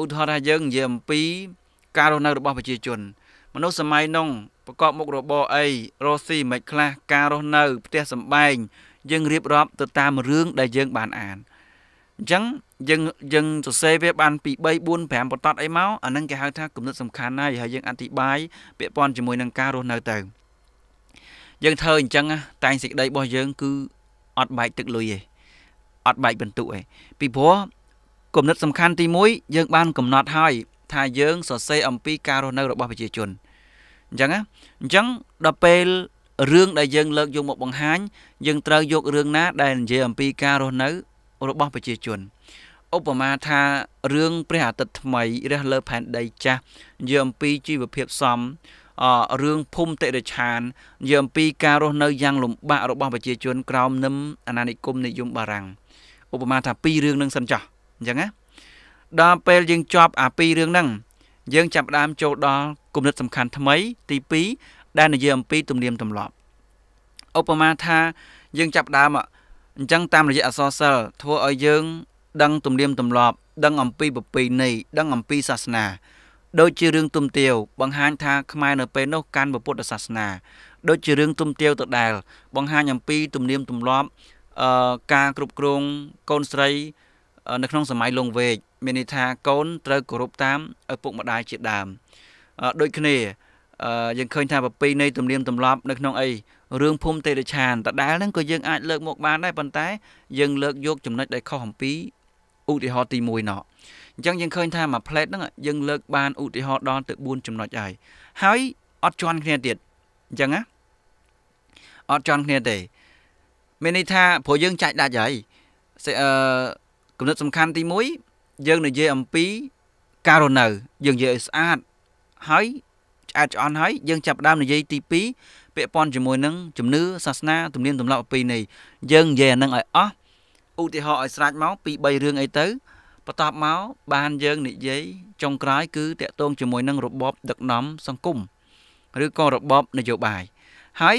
ឧទាហរណ៍ថាយើងនិយាយអំពីការរស់នៅរបស់ប្រជាជន មនុស្សសម័យនោះប្រកបមុខរបរអីរស់ស៊ីមិនខ្លះការរស់នៅផ្ទះសម្បែងយើងរៀបរាប់ទៅតាមរឿងដែលយើងបានអានអញ្ចឹងយើងយើងសរសេរវាបានពី3 4 5បន្ទាត់អីមកអានឹងគេហៅថាគំនិតសំខាន់ហើយហើយយើងអធិប្បាយពាក់ព័ន្ធជាមួយនឹងការរស់នៅទៅយើងធ្វើអញ្ចឹងតែងសេចក្តីរបស់យើងគឺអត់បែកទឹកលុយទេអត់បែកបន្ទុកទេពីព្រោះគំនិតសំខាន់ទី1យើងបានកំណត់ហើយថាយើងសរសេរអំពីការរស់នៅរបស់ប្រជាជនអញ្ចឹងណាអញ្ចឹងដល់ពេលរឿងដែលយើងលើកយកមកបង្ហាញ យើងត្រូវយករឿងណាដែលនិយាយអំពីការរស់នៅរបស់ប្រជាជនឧបមាថារឿងព្រះអាទិត្យថ្មីរះលើផែនដីចាស់និយាយអំពីជីវភាពសមអរឿងភូមិតិរិឆាននិយាយអំពីការរស់នៅយ៉ាង លំបាករបស់ប្រជាជនក្រោមនឹមអាណានិគមនិយមបារាំងឧបមាថាពីររឿងនឹងសិនចាស់អញ្ចឹងណាដល់ពេលយើងចប់អាពីររឿងហ្នឹងយើងចាប់ផ្ដើមចូលដល់គំនិតសំខាន់ថ្មីទី2ដែលនិយាយអំពីទំនៀមទម្លាប់ឧបមាថាយើងចាប់ផ្ដើមអញ្ចឹងតាមរយៈអសរសិល្ប៍ធ្វើឲ្យយើង ដឹង ទំនៀមទម្លាប់ ដឹងអំពីប្រពៃណីដឹងអំពីសាសនា ដូចជារឿងទុំទាវបង្ហាញថាខ្មែរនៅពេលនោះកាន់ពុទ្ធសាសនាដូចជារឿងទុំទាវទៅដែលបង្ហាញអំពីទំនៀមទម្លាប់អឺការគ្រប់គ្រងកូនស្រីនៅក្នុងសម័យលងវែកមានន័យថាកូនត្រូវគោរពតាមឪពុកម្ដាយជាដើម ដូចគ្នាយើងឃើញថាប្រពៃណីទំនៀមទម្លាប់នៅក្នុងអីរឿងភូមិទេរឆានតដែលហ្នឹងក៏យើងអាចលើកមកបានដែរប៉ុន្តែយើងលើកយកចំណុចដែលខុសអំពីឧទាហរណ៍ទី1ណោះអញ្ចឹងយើងឃើញថាមួយផ្លេតហ្នឹងយើងលើក បានឧទាហរណ៍ដល់ទៅ4ចំណុច ហើយហើយអត់ជន់គ្នាទៀតអញ្ចឹងណាអត់ជន់គ្នាទេមានន័យថាព្រោះយើងចាច់ដាច់ហើយអឺគំនិតសំខាន់ទី1យើងនិយាយអំពីការរស់នៅយើងនិយាយឲ្យស្អាតហើយឆ្អែតឆ្អន់ហើយយើងចាប់ដើមនិយាយទី2ពាក់ព័ន្ធជាមួយនឹងជំនឿសាសនាទំនៀមទម្លាប់ប្រពៃណីយើងនិយាយអានឹងឲ្យអស់ឧទាហរណ៍ឲ្យស្រាច់មកពី3រឿងអីទៅបន្ទាប់មកបានយើងនិយាយចុងក្រោយគឺតកតងជាមួយនឹងរបបដឹកនាំសង្គមឬក៏របបនយោបាយហើយ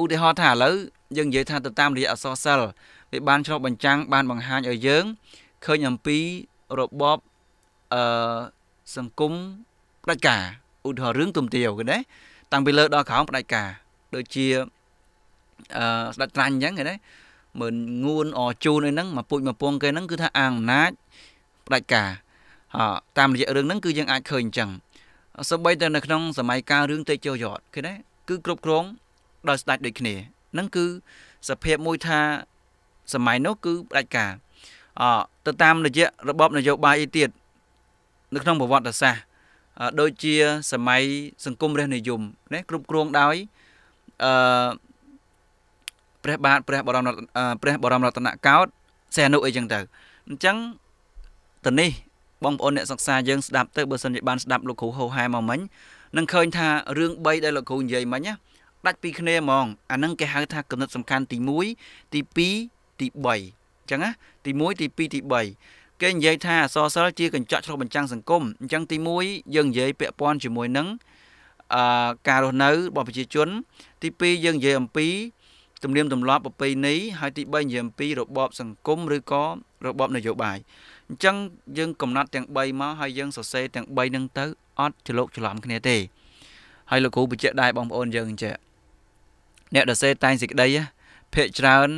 ឧទាហរណ៍ថាឥឡូវយើងនិយាយថាទៅតាមរយៈអសរសិល្ប៍វាបានឆ្លុះបញ្ចាំងបានបង្ហាញឲ្យយើងឃើញអំពីរបបអឺសង្គមផ្ដាច់ការឧទាហរណ៍រឿងទុំទាវគេណាតាំងពីលើដល់ក្រោមផ្ដាច់ការដូចជាអឺស្ដេចត្រាញ់អញ្ចឹងគេណាមិនងួនអជូនអីហ្នឹងមកពុជមកពងគេហ្នឹងគឺថាអាងអំណាចផ្ដាច់ការអតាមរយៈរឿងហ្នឹងគឺយើងអាចឃើញអញ្ចឹងសម្បីតែនៅក្នុងសម័យកាលរឿងទេជោយតគេណាគឺគ្រប់គ្រងដោយស្ដេចដូចគ្នាហ្នឹងគឺសភាពមួយថាសម័យនោះគឺផ្ដាច់ការអទៅតាមរយៈរបបនយោបាយទៀតនៅក្នុងប្រវត្តិសាស្ត្រដូចជាសម័យសង្គមរាស្ត្រនិយមណាគ្រប់គ្រងដោយអឺព្រះបាទព្រះបរមព្រះបរមរតនកោដ្ឋសេនុអីចឹងទៅអញ្ចឹងទៅនេះបងប្អូនអ្នកសិក្សាយើងស្ដាប់ទៅបើសិនជាបាន ស្ដាប់លោកគ្រូហោហែមកមិញនឹងឃើញថារឿង3ដែលលោកគ្រូនិយាយមិញណាដាច់ពីគ្នាហ្មងអានឹងគេហៅថាគំនិតសំខាន់ទី1ទីទី3អញ្ចឹងណាទី1ទី2ទី3គេនិយាយថាអសរសិល្ប៍ជាកញ្ចក់ឆ្លុះបញ្ចាំងសង្គមអញ្ចឹងទី1យើងនិយាយពាក់ព័ន្ធជាមួយនឹងអឺការរស់នៅរបស់ប្រជាជនទី2យើងនិយាយអំពីទំនៀមទម្លាប់ប្រពៃណីហើយទី3និយាយអំពីរបបសង្គមឬក៏របបនយោបាយអញ្ចឹងយើងកំណត់ទាំង3មកហើយយើងសរសេរទាំង3ហ្នឹងទៅអត់ច្រឡុកច្រឡំគ្នាទេហើយលោកគ្រូបញ្ជាក់ដែរបងប្អូនយើងអញ្ចឹងអ្នកដែលសេតែងសេចក្តីភាកច្រើន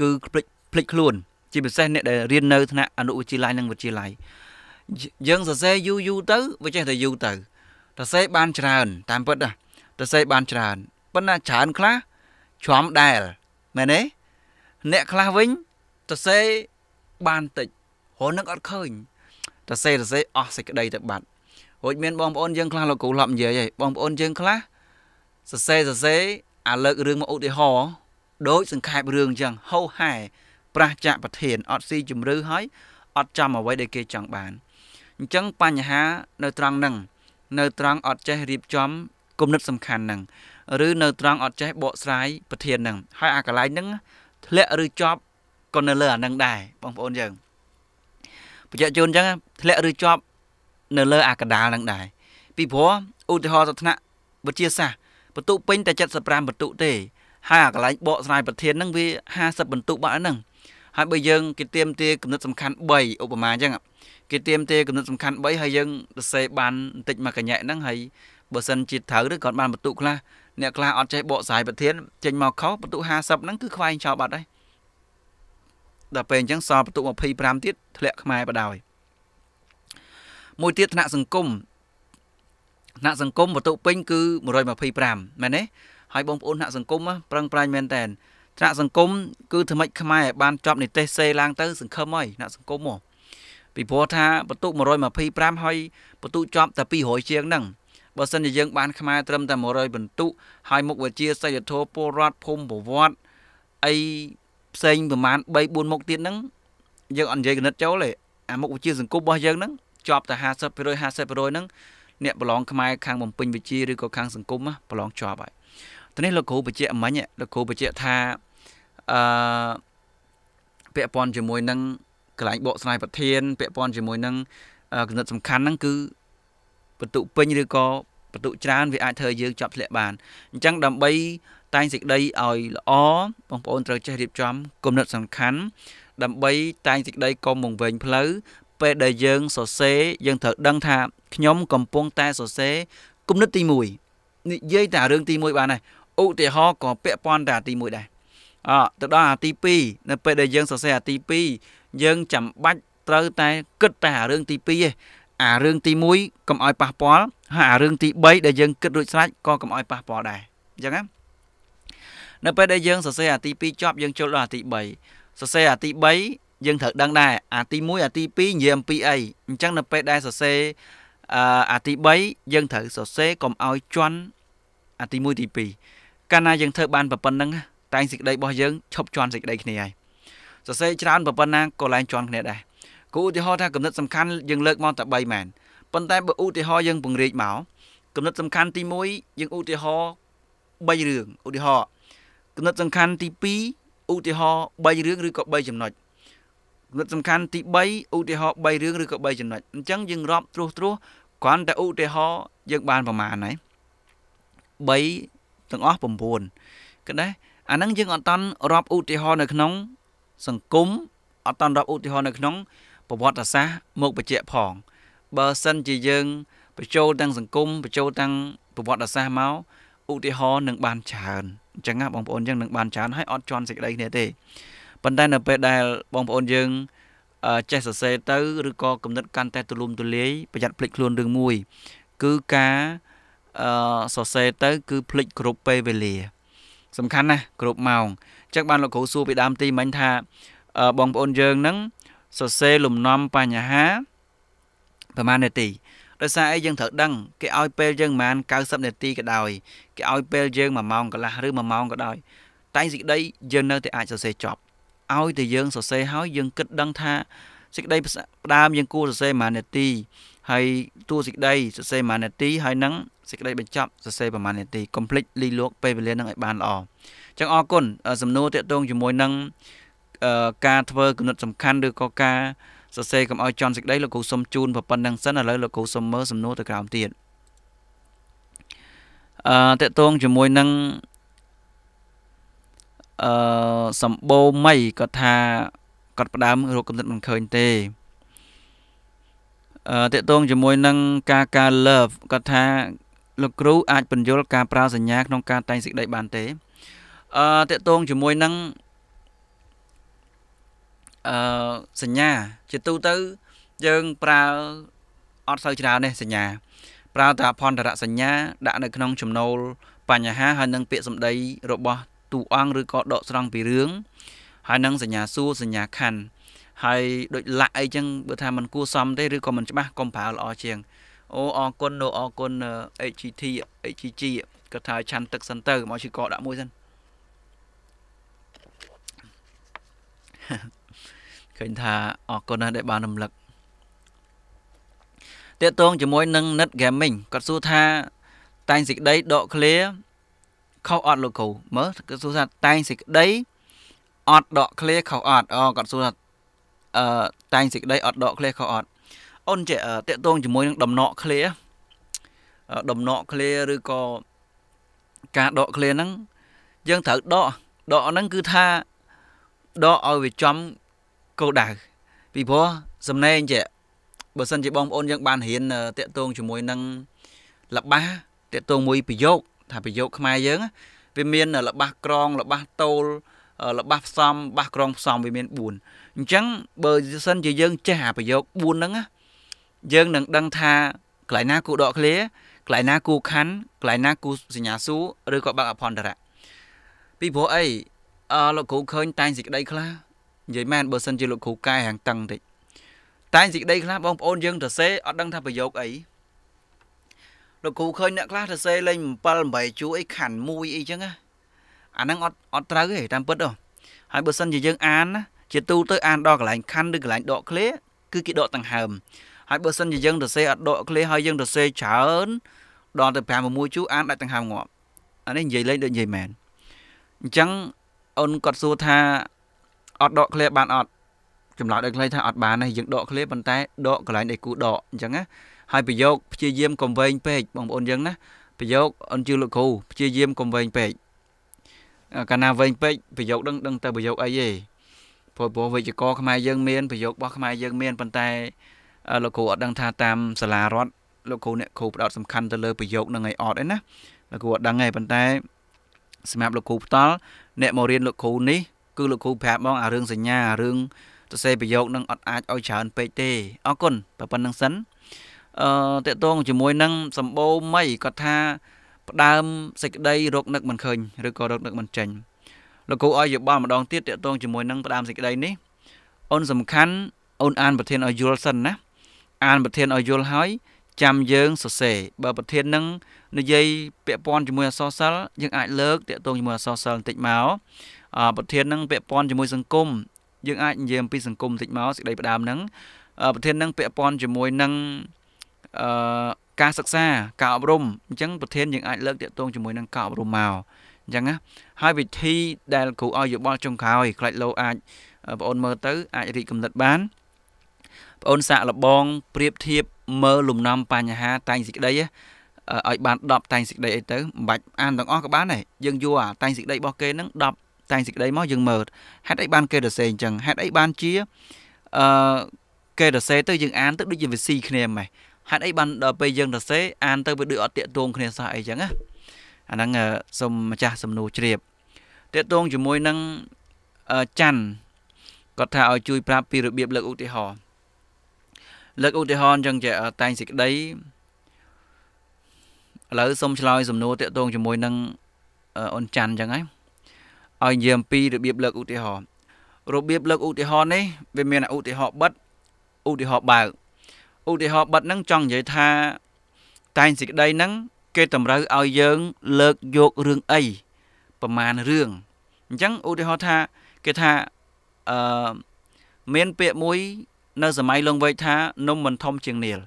គឺភ្លេចភ្លេចខ្លួន ជាពិសេសអ្នកដែលរៀននៅថ្នាក់អនុវិទ្យាល័យនិងវិទ្យាល័យយើងសរសេរយូរយូរទៅវាចេះតែយូរទៅសរសេរបានច្រើន តាមពិតណាសរសេរបានច្រើនប៉ុន្តែច្រើនខ្លះឆ្លំដែលមែនទេអ្នកខ្លះវិញសរសេរបានតិចហូរនឹងអត់ឃើញសរសេរសរសេរអស់សេចក្តីទៅបាត់រួចមានបងប្អូនយើងខ្លះលោកគ្រូឡប់និយាយហើយបងប្អូនយើងខ្លះសរសេរសរសេរអាលើករឿងមកឧទាហរណ៍ដោយសង្ខេបរឿងអញ្ចឹងហោហែប្រះចាក់ប្រធានអត់ស៊ីជំរឺហើយអត់ចាំអ្វីដែលគេចង់បានអញ្ចឹងបញ្ហា នៅត្រង់ហ្នឹងនៅត្រង់អត់ចេះរៀបចំគំនិតសំខាន់ហ្នឹងឬ នៅត្រង់អត់ចេះបកស្រាយប្រធានហ្នឹងហើយអាកន្លែងហ្នឹងធ្លាក់ឬជាប់ក៏នៅលើអាហ្នឹងដែរបងប្អូនយើងប្រជាជនអញ្ចឹងធ្លាក់ឬជាប់នៅលើ អាកដាលហ្នឹងដែរពីព្រោះឧទាហរណ៍ទៅថ្នាក់វិទ្យាសាស្ត្របន្ទុពេញ តែ75បន្ទុទេហើយអាកន្លែងបកស្រាយប្រធានហ្នឹងវា50បន្ទុកបាត់ហ្នឹងហើយបើយើងគេទៀមទាគំនិតសំខាន់3ឧបមាអញ្ចឹងគេទៀមទាគំនិតសំខាន់3ហើយយើងសរសេរបានបន្តិចមកកញ្ញែកហ្នឹងហើយបើសិនជាត្រូវឬគាត់បានបន្ទុកខ្លះអ្នកខ្លះអត់ចេះបកស្រាយប្រធានចេញមកខុសបន្ទុក50ហ្នឹងគឺខ្វែងចោលបាត់ហើយដល់ពេលអញ្ចឹងសល់បន្ទុក25ទៀតធ្លាក់ខ្មែរបដ ாய் មួយទៀតថ្នាក់សង្គមថ្នាក់សង្គមបន្ទុកពេញគឺ125មែនទេហើយបងប្អូនថ្នាក់សង្គមប្រឹងប្រែងមែនតែនថ្នាក់សង្គមគឺថ្មិចខ្មែរបានចប់នីតិសេឡើងទៅ សង្ឃឹមហើយថ្នាក់សង្គមមកពីព្រោះថាបន្ទុក125ហើយបន្ទុកចប់តែ200ជាងហ្នឹងបើសិនជាយើងបានខ្មែរត្រឹមតែ100បន្ទុកហើយមុខវិជ្ជាសិលធម៌ពលរដ្ឋភូមិប្រវត្តិអីផ្សេងប្រមាណ3 4មុខទៀតហ្នឹងយើងអត់និយាយកណិតចូលទេអាមុខវិជ្ជាសង្គមរបស់យើងហ្នឹងជាប់តែ50% 50%ហ្នឹង អ្នកប្រឡងខ្មែរខាងបំពេញវិជ្ជាឬក៏ខាងសង្គមប្រឡងជាប់ហើយទៅនេះលោកគ្រូបញ្ជាក់មិញលោកគ្រូបញ្ជាក់ថាអឺពាក់ព័ន្ធជាមួយ នឹងកន្លែងបកស្រាយប្រធានពាក់ព័ន្ធជាមួយនឹងគណិតសំខាន់ហ្នឹងគឺបន្ទុពេញឬក៏បន្ទុច្រើនវាអាចធ្វើយើងចាប់ធ្លាក់បានអញ្ចឹងដើម្បីតែងសេចក្តីឲ្យល្អបងប្អូនត្រូវចេះរៀបចំគណិតសំខាន់ដើម្បីតែងសេចក្តីកុំបង្វែងផ្លូវពេលដែលយើងសរសេរយើងត្រូវដឹងថាខ្ញុំ កំពុងតែសរសេរគណិតទី1និយាយតែរឿងទី1បានហើយឧទាហរណ៍ក៏ពាក់ព័ន្ធតែអាទី1ដែរអទៅដល់អាទី2នៅពេលដែលយើងសរសេរអាទី2យើងចាំបាច់ត្រូវតែ គិតតែអារឿងទី2ឯងអារឿងទី1កុំឲ្យប៉ះពាល់ហើយអារឿងទី3ដែលយើងគិតរួចស្រេចក៏កុំឲ្យប៉ះពាល់ដែរអញ្ចឹងណានៅពេលដែលយើងសរសេរអាទី2ចប់យើង ចូលដល់អាទី3សរសេរអាទី3យើងត្រូវដឹងដែរអាទី1អាទី2និយាយអំពីអីអញ្ចឹងនៅពេលដែលសរសេរអាទី3យើងត្រូវសរសេរកុំឲ្យជន់អាទី1ទី2កាលណាយើងធ្វើបានប៉ុណ្្នឹងតែងសេចក្តីរបស់យើងឈប់ជន់សេចក្តីគ្នាហើយសរសេរច្រើនប៉ុណ្ណាក៏ឡើងជន់គ្នាដែរគូឧទាហរណ៍ថាគណិតសំខាន់យើងលើកមកតែ3មែនប៉ុន្តែបើឧទាហរណ៍យើងពង្រីកមកគណិតសំខាន់ទី1យើងឧទាហរណ៍3រឿងឧទាហរណ៍គណិតសំខាន់ទី2ឧទាហរណ៍3រឿងឬក៏3ចំណុចគណិតសំខាន់ទី3ឧទាហរណ៍3រឿងឬក៏3ចំណុចអញ្ចឹងយើងរាប់ត្រួសត្រាសគ្រាន់តែឧទាហរណ៍យើងបានប្រមាណហើយទាំងអស់9ក៏ដែរអាហ្នឹងយើងអត់តន់រាប់ឧទាហរណ៍នៅក្នុង សង្គមអត់តន់រាប់ឧទាហរណ៍នៅក្នុងប្រវត្តិសាស្ត្រមកបញ្ជាក់ផងបើសិនជាយើងបញ្ចូលទាំងសង្គមបញ្ចូលទាំងប្រវត្តិសាស្ត្រមកឧទាហរណ៍នឹងបានច្រើនអញ្ចឹងណាបងប្អូនយើងនឹងបានច្រើនហើយអត់ជន់សេចក្តីគ្នាទេប៉ុន្តែ នៅពេលដែលបងប្អូនយើងចេះសរសេរទៅឬក៏កំណត់កាន់តែទូលំទូលាយប្រយ័ត្នភ្លេចខ្លួនរឿងមួយ គឺការអឺសរសេរទៅគឺភ្លេចគ្រប់ពេលវេលា សំខាន់ណាស់គ្រប់ម៉ោងអញ្ចឹងបានលោកគ្រូសួរពីដើមទីមិញថាបងប្អូនយើងហ្នឹងសរសេរលំនាំបញ្ហាប្រហែលនាទីដោយសារអីយើងត្រូវដឹងគេឲ្យពេលយើងប្រហែល90នាទីក៏ដោយគេឲ្យពេលយើង1ម៉ោងកន្លះឬ1ម៉ោងក៏ដោយតែសេចក្តីយើងនៅតែអាចសរសេរចប់ឲ្យតែយើងសរសេរហើយយើង គិតដឹងថាសេចក្តីផ្ដើមយើងគួរសរសេរប្រហែលនាទីហើយតួសេចក្តីសរសេរប្រហែលនាទីហើយនឹងសេចក្តីបញ្ចប់សរសេរប្រហែលនាទី complete លីលោកពេលវេលានឹងឲ្យបានល្អអញ្ចឹងអរគុណសំណួរតាក់ទងជាមួយនឹងការធ្វើគណិតសំខាន់ឬក៏ការសរសេរកំឲ្យចន់សេចក្តីលោកគ្រូសុំជូនប៉ុណ្ណឹងសិនឥឡូវលោកគ្រូសុំមើលសំណួរទៅក្រោមទៀតអឺតាក់ទងជាមួយនឹងអឺសម្បូរមីគាត់ថាគាត់ផ្ដើមរកកំណត់មិនឃើញទេតកតងជាមួយនឹងការការ love គាត់ថាលោកគ្រូអាចបញ្យល់ការប្រើសញ្ញាក្នុងការតែងសេចក្តីបានទេអឺតកតងជាមួយនឹងអឺសញ្ញាជាទូទៅយើងប្រើអត់សូវច្រើនទេសញ្ញាប្រើតែអភន្តរសញ្ញាដាក់នៅក្នុងចំណូលបញ្ហាហើយនឹងពាក្យសម្ដីរបស់ទូអង្គឬក៏ដកស្រង់ពីរឿងហើយនឹងសញ្ញាសួរសញ្ញាខណ្ឌហើយដូចលាក់អីចឹងបើថាมันគួសមទេឬក៏มันច្បាស់កុំប្រើល្អជាងអូអរគុណនៅអរគុណ HGT HGG គាត់ថាឆាន់ទឹកសិនទៅមកឈឺកដាក់មួយសិនឃើញថាអរគុណណាស់ដែលបានរំលឹកតាកតងជាមួយនឹង Net Gaming គាត់សួរថាតែងសេចក្តីដក clear ខុសអត់លោកគ្រូមើលគាត់សួរថាតែងសេចក្តីអត់ដក clear ខុសអត់អូគាត់សួរថាអឺតែងសេចក្តីអត់ដកឃ្លះខុសអត់អូនចេះតកតងជាមួយនឹងដំណក់ឃ្លះដំណក់ឃ្លះឬក៏ការដកឃ្លះហ្នឹងយើងត្រូវដកដកហ្នឹងគឺថាដកឲ្យវាចំគោលដៅពីព្រោះសំណេងចេះបើសិនជាបងប្អូនយើងបានរៀនតកតងជាមួយនឹងលបាសតកតងមួយប្រយោគថាប្រយោគខ្មែរយើង វាមានលបាសក្រងលបាសតូលលបាសផ្សំបាសក្រងផ្សំវាមាន4អញ្ចឹងបើសិនជាយើងចេះអាប្រយោគ4ហ្នឹងយើងនឹងដឹងថាកន្លែងណាគូដកឃ្លាកន្លែងណាគូខណ្ឌកន្លែងណាគូសញ្ញាសួរឬក៏បកអភ័ណ្ឌរៈពីព្រោះអីអឺលោកគ្រូឃើញ តែងសេចក្តីខ្លះនិយាយមែនបើសិនជាលោកគ្រូកែហាងតឹងតិចតែងសេចក្តីខ្លះបងប្អូនយើងទៅសេអត់ដឹងថាប្រយោគអីលោកគ្រូឃើញអ្នកខ្លះទៅសេលេង7 8ជួរអីខណ្ឌ1អីចឹងណាអាហ្នឹងអត់អត់ត្រូវទេតាមពិតហ៎ហើយបើសិនជាយើងអានណាជាទូទៅអានដល់កន្លែងខណ្ឌឬកន្លែងដកឃ្លា គឺគេដកដង្ហើមហើយបើសិនជាយើងទៅសេអត់ដកឃ្លាហើយយើងទៅសេច្រើនដល់ទៅ5 6ជួរអានដាច់ដង្ហើមងាប់អានេះនិយាយលេងដូចនិយាយមែនអញ្ចឹងអូនគាត់សួរថាអត់ដកឃ្លាបានអត់ចម្លើយដល់ខ្លីថាអត់បានទេយើងដកឃ្លាប៉ុន្តែដកកន្លែងដែលគូដកអញ្ចឹងណាហើយប្រយោគព្យាយាមកុំវែងពេកបងប្អូនយើងណាប្រយោគអនជឿលោកគ្រូព្យាយាមកុំវែងពេកកាលណាវែងពេកប្រយោគដឹងដឹងតែប្រយោគអីទេព្រោះព្រោះវិជ្ជករខ្មែរយើងមានប្រយោគរបស់ខ្មែរយើងមានប៉ុន្តែលោកគ្រូអត់ដឹងថាតាមសាលារដ្ឋលោកគ្រូអ្នកគ្រូផ្ដោតសំខាន់ទៅលើប្រយោគនឹងឲ្យអត់ឯណាលោកគ្រូអត់ដឹងឯប៉ុន្តែសម្រាប់លោកគ្រូផ្ដាល់អ្នកមករៀនលោកគ្រូនេះគឺលោកគ្រូប្រាប់បងអារឿងសញ្ញាអារឿងសរសេរប្រយោគនឹងអត់អាចឲ្យច្រើនពេកទេអរគុណតែប៉ុណ្្នឹងសិនអឺតកតងជាមួយនឹងសម្បូរមីគាត់ថាផ្ដើមសេចក្តីរកនឹកមិនឃើញឬក៏រកនឹកមិនចេញលោកគ្រូឲ្យយោបល់ម្ដងទៀតតកតងជាមួយនឹងផ្ដាមសេចក្តីនេះអូនសំខាន់អូនអានប្រធានឲ្យយល់សិនណាអានប្រធានឲ្យយល់ហើយ ចាំយើងសរសេរបើប្រធាននឹងនិយាយពាក់ព័ន្ធជាមួយអសរសិលយើងអាចលើកតាក់ទងជាមួយអសរសិលបន្តិចមកប្រធាននឹងពាក់ព័ន្ធជាមួយសង្គមយើងអាចនិយាយអំពីសង្គមបន្តិចមកសេចក្តីផ្ដាមនឹងប្រធាននឹងពាក់ព័ន្ធជាមួយនឹងអឺការសិក្សាការអប់រំអញ្ចឹងប្រធានយើងអាចលើកតាក់ទងជាមួយនឹងការអប់រំមកអញ្ចឹងណាហើយវិធី ដែលគ្រូឲ្យយោបល់ចុងក្រោយខ្លាច់លោអាចបងអូនមើលទៅអាចរីកកំណត់បានបងអូនសាក់លបងប្រៀបធៀបមើលលំនាំបញ្ហាតែងសេចក្តីឲ្យបាន10តែងសេចក្តីអីទៅមិនបាច់អានទាំងអស់ក៏បានដែរយើងយល់អាតែងសេចក្តីរបស់គេហ្នឹង10តែងសេចក្តីមកយើងមើលហេតុអីបានគេទៅសេអញ្ចឹងហេតុអីបានជាអឺគេទៅសេទៅយើងអានទៅដូចជាវាស៊ីគ្នាម៉េះហេតុអីបានដល់ពេលយើងទៅសេអានទៅវាដូចអត់តាកទួងគ្នាសោះអីចឹងណាអាហ្នឹងសូមម្ចាស់សំណួរជ្រាបតេតងជាមួយនឹងច័ន្ទគាត់ថាឲ្យជួយប្រាប់ពីរបៀបលើកឧទាហរណ៍លើកឧទាហរណ៍អញ្ចឹងជាតែងសេចក្តីឥឡូវសូមឆ្លើយសំណួរតេតងជាមួយនឹងអូនច័ន្ទអញ្ចឹងហើយឲ្យនិយាយអំពីរបៀបលើកឧទាហរណ៍របៀបលើកឧទាហរណ៍នេះវាមានឧទាហរណ៍បិទឧទាហរណ៍បើកឧទាហរណ៍បិទហ្នឹងចង់និយាយថាតែងសេចក្តីហ្នឹងគេតម្រូវឲ្យយើង លើកយករឿងអីប្រមាណរឿងអញ្ចឹងឧទាហរណ៍ថាគេថាអឺមានពាក្យមួយ នៅសម័យលង្វែកថានំមិនធំជាងនាឡិ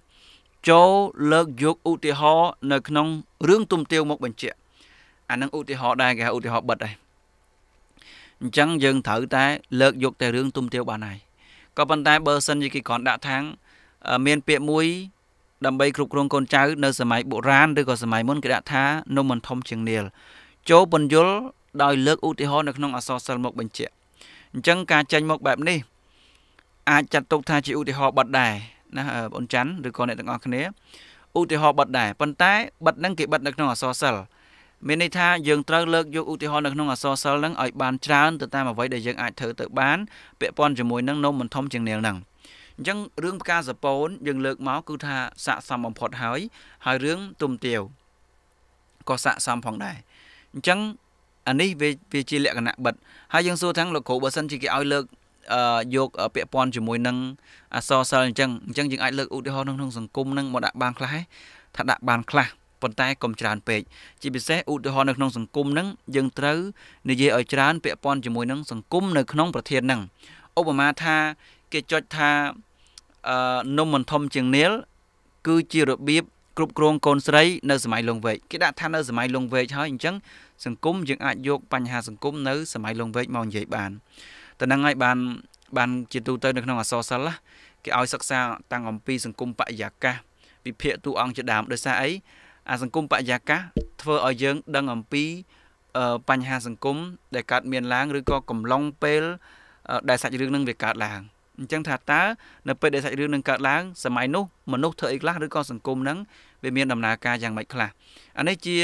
ចូលលើកយកឧទាហរណ៍នៅ ក្នុងរឿងទុំទាវមក បញ្ជាក់អានឹងឧទាហរណ៍ដែរគេហៅឧទាហរណ៍បិទដែរអញ្ចឹងយើងត្រូវតែលើក យកតែរឿងទុំទាវ បានហើយក៏ប៉ុន្តែបើសិនជាគេគ្រាន់ដាក់ថាងមានពាក្យមួយដើម្បីគ្រប់គ្រងកូនចៅនៅសម័យបុរាណឬក៏សម័យមុនគេដាក់ថានំមិនធំជាងនាឡចូលពន្យល់ដោយលើកឧទាហរណ៍នៅក្នុងអសរសិល្ប៍មកបញ្ជាក់អញ្ចឹងការចេញមកបែបនេះអាចចាត់ទុកថាជាឧទាហរណ៍បတ်ដែរណាបងច័ន្ទឬក៏អ្នកទាំងអស់គ្នាឧទាហរណ៍បတ်ដែរប៉ុន្តែបတ်ហ្នឹងគេបတ်នៅក្នុងអសរសិល្ប៍មានន័យថាយើងត្រូវលើកយកឧទាហរណ៍នៅក្នុងអសរសិល្ប៍ហ្នឹងឲ្យបានច្រើនទៅតាមអ្វីដែលយើងអាចធ្វើទៅបានពាក់ព័ន្ធជាមួយនឹងនំមិនធំជាងនាឡហ្នឹងអញ្ចឹងរឿងផ្កាសពូនយើងលើកមកគឺថាស័កសមបំផុតហើយ ហើយរឿងទុំទាវក៏ស័កសមផងដែរអញ្ចឹងអានេះវាវាជាលក្ខណៈបិទហើយយើងសួរថាលោកគ្រូបើសិន ជាគេឲ្យ លើក យក ពាក់ព័ន្ធជាមួយនឹងអសរសិលអញ្ចឹងអញ្ចឹងយើងអាចលើកឧទាហរណ៍ក្នុងសង្គមនឹងមកដាក់បានខ្លះថាដាក់បានខ្លះប៉ុន្តែកុំច្រើនពេកជាពិសេសឧទាហរណ៍នៅក្នុងសង្គមនឹងយើងត្រូវនិយាយឲ្យច្រើនពាក់ព័ន្ធជាមួយនឹងសង្គមនៅក្នុងប្រធាននឹងឧបមាថាគេចុចថាអឺនំមិនធំជាងនាលគឺជារបៀបគ្រប់គ្រងកូនស្រី នៅសម័យលង្វែកគេដាក់ថានៅសម័យលង្វែកហើយអញ្ចឹងសង្គមយើងអាចយកបញ្ហាសង្គមនៅសម័យលង្វែកមកនិយាយបានតនឹងហើយបានបានជាទូទៅនៅក្នុងអសរសិល្ប៍គេឲ្យសិក្សា តាំងអំពីសង្គមបរិយាកាសវិភាគតួអង្គជាដើមដោយសារអីអាសង្គមបរិយាកាសធ្វើឲ្យយើង ដឹងអំពីបញ្ហាសង្គមដែលកើតមានឡើងឬក៏កំឡុងពេល ដែលសាច់រឿងនឹងវាកើតឡើងអញ្ចឹងថាតើនៅពេលដែលសាច់រឿងនឹងកើតឡើងសម័យនោះមនុស្សធ្វើអីខ្លះឬក៏សង្គមនឹងវាមានដំណើរការយ៉ាងម៉េចខ្លះអានេះជា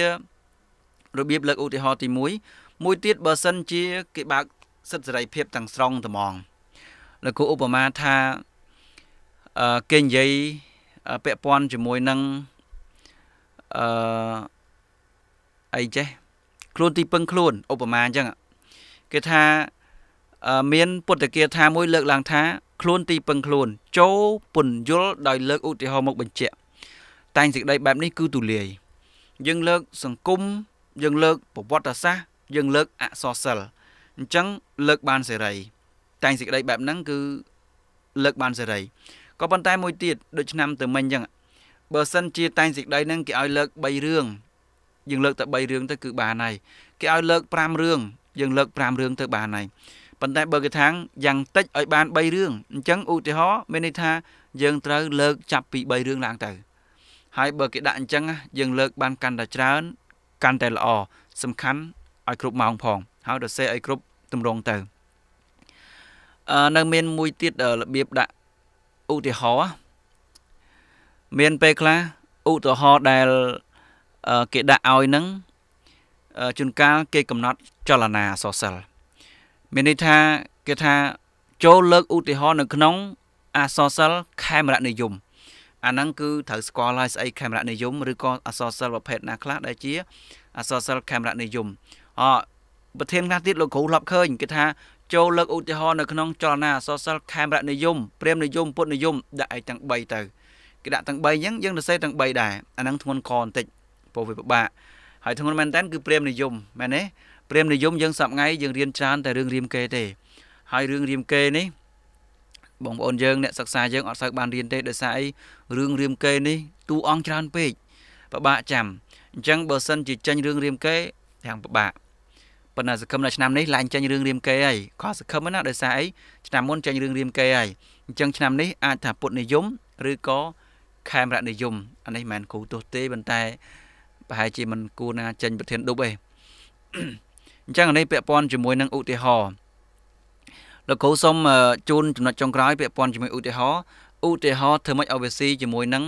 របៀបលើកឧទាហរណ៍ទី1មួយទៀតបើសិនជា គេបើកសិទ្ធិសេរីភាពទាំងស្រុងត្មងលោកគ្រូឧបមាថាអឺគេនិយាយពាក់ព័ន្ធជាមួយនឹងអឺអីចេះខ្លួនទីពឹងខ្លួនឧបមាអញ្ចឹងគេថាមាន ពុទ្ធគាថាមួយលើកឡើងថាខ្លួនទីពឹងខ្លួនចូលពន្យល់ដោយលើកឧទាហរណ៍មកបញ្ជាក់តែងសេចក្តីបែបនេះគឺទូលាយយើងលើកសង្គមយើងលើកប្រវត្តិសាស្ត្រយើងលើកអក្សរសិល្ប៍អញ្ចឹងលើកបានសេរីតែងសេចក្តីបែបហ្នឹងគឺលើកបានសេរីក៏ប៉ុន្តែមួយទៀតដូចឆ្នាំទៅមិញអញ្ចឹងបើសិនជាតែងសេចក្តីហ្នឹងគេឲ្យលើក3រឿងយើងលើកតែ3រឿងទៅគឺបានហើយគេឲ្យលើក5រឿងយើងលើក5រឿងទៅបានហើយប៉ុន្តែបើគេថាយ៉ាងតិចឲ្យបាន3រឿងអញ្ចឹងឧទាហរណ៍មានន័យថា យើងត្រូវលើកចាប់ពី3រឿងឡើងទៅ ហើយបើគេដាក់អញ្ចឹងយើងលើក បានកាន់តែច្រើន កាន់តែល្អសំខាន់ឲ្យគ្រប់ម៉ោងផងហើយដសេឲ្យគ្រប់ទម្រង់ទៅអឺនៅមានមួយទៀតរបៀបដាក់ឧទាហរណ៍មានពេលខ្លះឧទាហរណ៍ដែលគេដាក់ឲ្យនឹងជួនកាលគេកំណត់ ចលនាសសិលអឺមានន័យថាគេថាចូលលើកឧទាហរណ៍នៅក្នុងអសរសិល្ប៍ខេមរៈនិយមអាហ្នឹងគឺត្រូវស្គាល់ហើយស្អីខេមរៈនិយមឬក៏អសរសិល្ប៍ប្រភេទណាខ្លះដែលជា អសរសិល្ប៍ខេមរៈនិយមអប្រធានខ្លះទៀតលោកគ្រូឡប់ឃើញគេថាចូលលើកឧទាហរណ៍នៅក្នុងចលនាអសរសិល្ប៍ខេមរៈនិយមព្រាមនិយមពុទ្ធនិយមដាក់ឲ្យទាំង3ទៅគេដាក់ទាំង3អញ្ចឹងយើងទៅសេទាំង3ដែរអាហ្នឹងធ្ងន់កបន្តិចពោលវាពិបាកហើយធ្ងន់មែនតើគឺព្រាមនិយមមែនទេព្រាហ្មណ៍និយមយើងសប្ងៃយើងរៀនច្រើនតែរឿងរាមកេរ្តិ៍ទេ ហើយរឿងរាមកេរ្តិ៍នេះបងប្អូនយើងអ្នកសិក្សាយើងអត់សូវបានរៀនទេដោយសារអីរឿងរាមកេរ្តិ៍នេះតួអង្គច្រើនពេកពិបាកចាំអញ្ចឹងបើសិនជាចេញរឿងរាមកេរ្តិ៍ទាំងពិបាកប៉ុន្តែសង្ឃឹមនៅឆ្នាំនេះឡើងចេញរឿងរាមកេរ្តិ៍ហើយក៏សង្ឃឹមណាដោយសារអីឆ្នាំមុនចេញរឿងរាមកេរ្តិ៍ហើយអញ្ចឹងឆ្នាំនេះអាចថាពុទ្ធនិយមឬក៏ខេមរនិយមអានេះមិនមែនគូទោះទេប៉ុន្តែ ប្រហែលជាមិនគួរណាចេញប្រធានឌុបទេអញ្ចឹងនេះពាក់ព័ន្ធជាមួយនឹងឧទាហរណ៍លោកគ្រូសូមជូនចំណុចចុងក្រោយពាក់ព័ន្ធជាមួយឧទាហរណ៍ឧទាហរណ៍ធ្វើម៉េចឲ្យវាស៊ីជាមួយនឹង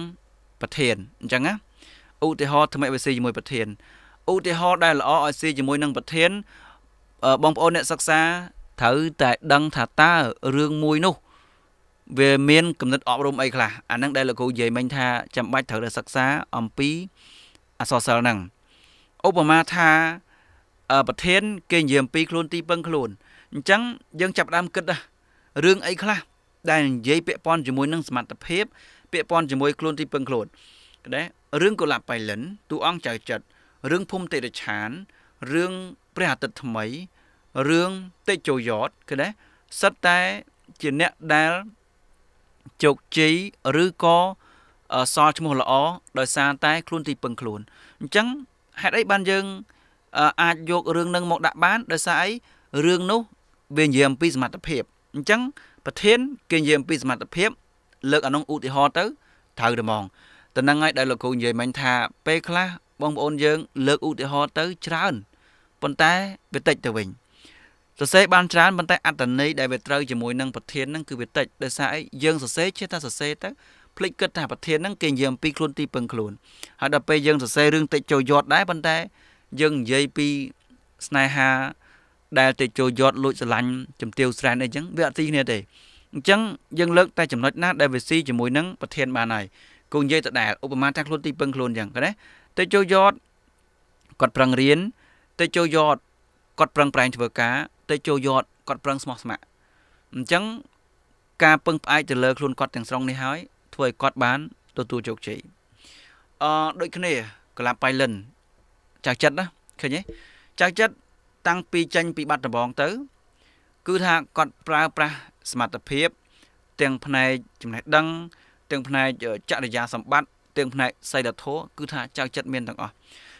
ប្រធានអញ្ចឹងណាឧទាហរណ៍ធ្វើម៉េចឲ្យវាស៊ីជាមួយប្រធានឧទាហរណ៍ដែលល្អឲ្យស៊ីជាមួយនឹងប្រធានបងប្អូនអ្នកសិក្សាត្រូវតែដឹងថាតើរឿងមួយនោះ វាមានកំណត់អប់រំអីខ្លះអានឹងដែលលោកគ្រូនិយាយមិញថាចាំបាច់ត្រូវតែសិក្សាអំពីអសរសិល្ប៍ហ្នឹងឧបមាថាប្រធានគេនិយាយអំពីខ្លួនទីពឹងខ្លួនអញ្ចឹងយើងចាប់ដើមគិតរឿងអីខ្លះដែលនិយាយពាក់ព័ន្ធជាមួយនឹងសមត្ថភាពពាក់ព័ន្ធជាមួយខ្លួនទីពឹងខ្លួនដែររឿងកូឡាបៃលិនទូអង្គចៅចិត្តរឿងភូមិទេរឆានរឿងព្រះអាទិត្យថ្មីរឿងតេជោយតគឺណាសិតតែជាអ្នកដែលជោគជ័យឬក៏សល់ឈ្មោះល្អដោយសារតែ ខ្លួនទីពឹងខ្លួនអញ្ចឹងហេតុអីបានយើងអាចយករឿងនឹងមកដាក់បានដោយសារអីរឿងនោះវានិយាយអំពីសមត្ថភាពអញ្ចឹងប្រធានគេនិយាយអំពីសមត្ថភាពលើកអានោះឧទាហរណ៍ទៅត្រូវតែហ្មងតំណឹងឲ្យដែលលោកគ្រូនិយាយមិញថា ពេលខ្លះបងប្អូនយើង លើកឧទាហរណ៍ទៅច្រើនប៉ុន្តែវាតិចទៅវិញសរសេរបានច្រើនប៉ុន្តែអត្តន័យដែលវាត្រូវជាមួយនឹងប្រធានហ្នឹងគឺវាតិចដោយសារអីយើងសរសេរចេះតែសរសេរទៅភ្លេចគិតថាប្រធានហ្នឹងគេនិយាយអំពីខ្លួនទីពឹងខ្លួនហើយដល់ពេលយើងសរសេររឿងតិចចូលយត់ដែរប៉ុន្តែយើងនិយាយពីស្នេហាដែលទៅចូលយត់លួចស្រឡាញ់ជំទាវស្រែនអីចឹងវាអត់ទីគ្នាទេអញ្ចឹងយើងលើកតែចំណុចណាដែលវាស៊ីជាមួយនឹងប្រធានបានហើយគូនិយាយទៅដែរឧបមាថាខ្លួនទីពឹងខ្លួនចឹងឃើញទេទៅចូលយត់គាត់ប្រឹងរៀន ទៅចូលយត់គាត់ប្រឹងប្រែងធ្វើការទៅចូលយត់គាត់ប្រឹងស្មោះស្ម័គ្រអញ្ចឹងការពឹងផ្អែកទៅលើខ្លួនគាត់ទាំងស្រុងនេះហើយធ្វើឲ្យគាត់បាន ទទួលជោគជ័យអឺដូចគ្នាកលាបៃលិនចាក់ចិត្តណាឃើញទេចាក់ចិត្តតាំងពីចេញពីបាត់ដំបងទៅគឺថាគាត់ប្រើប្រាស់សមត្ថភាព ទាំងផ្នែកចំណេះដឹងទាំងផ្នែកចរិយាសម្បត្តិទាំងផ្នែកសីលធម៌គឺថាចៅចិត្តមានទាំងអស់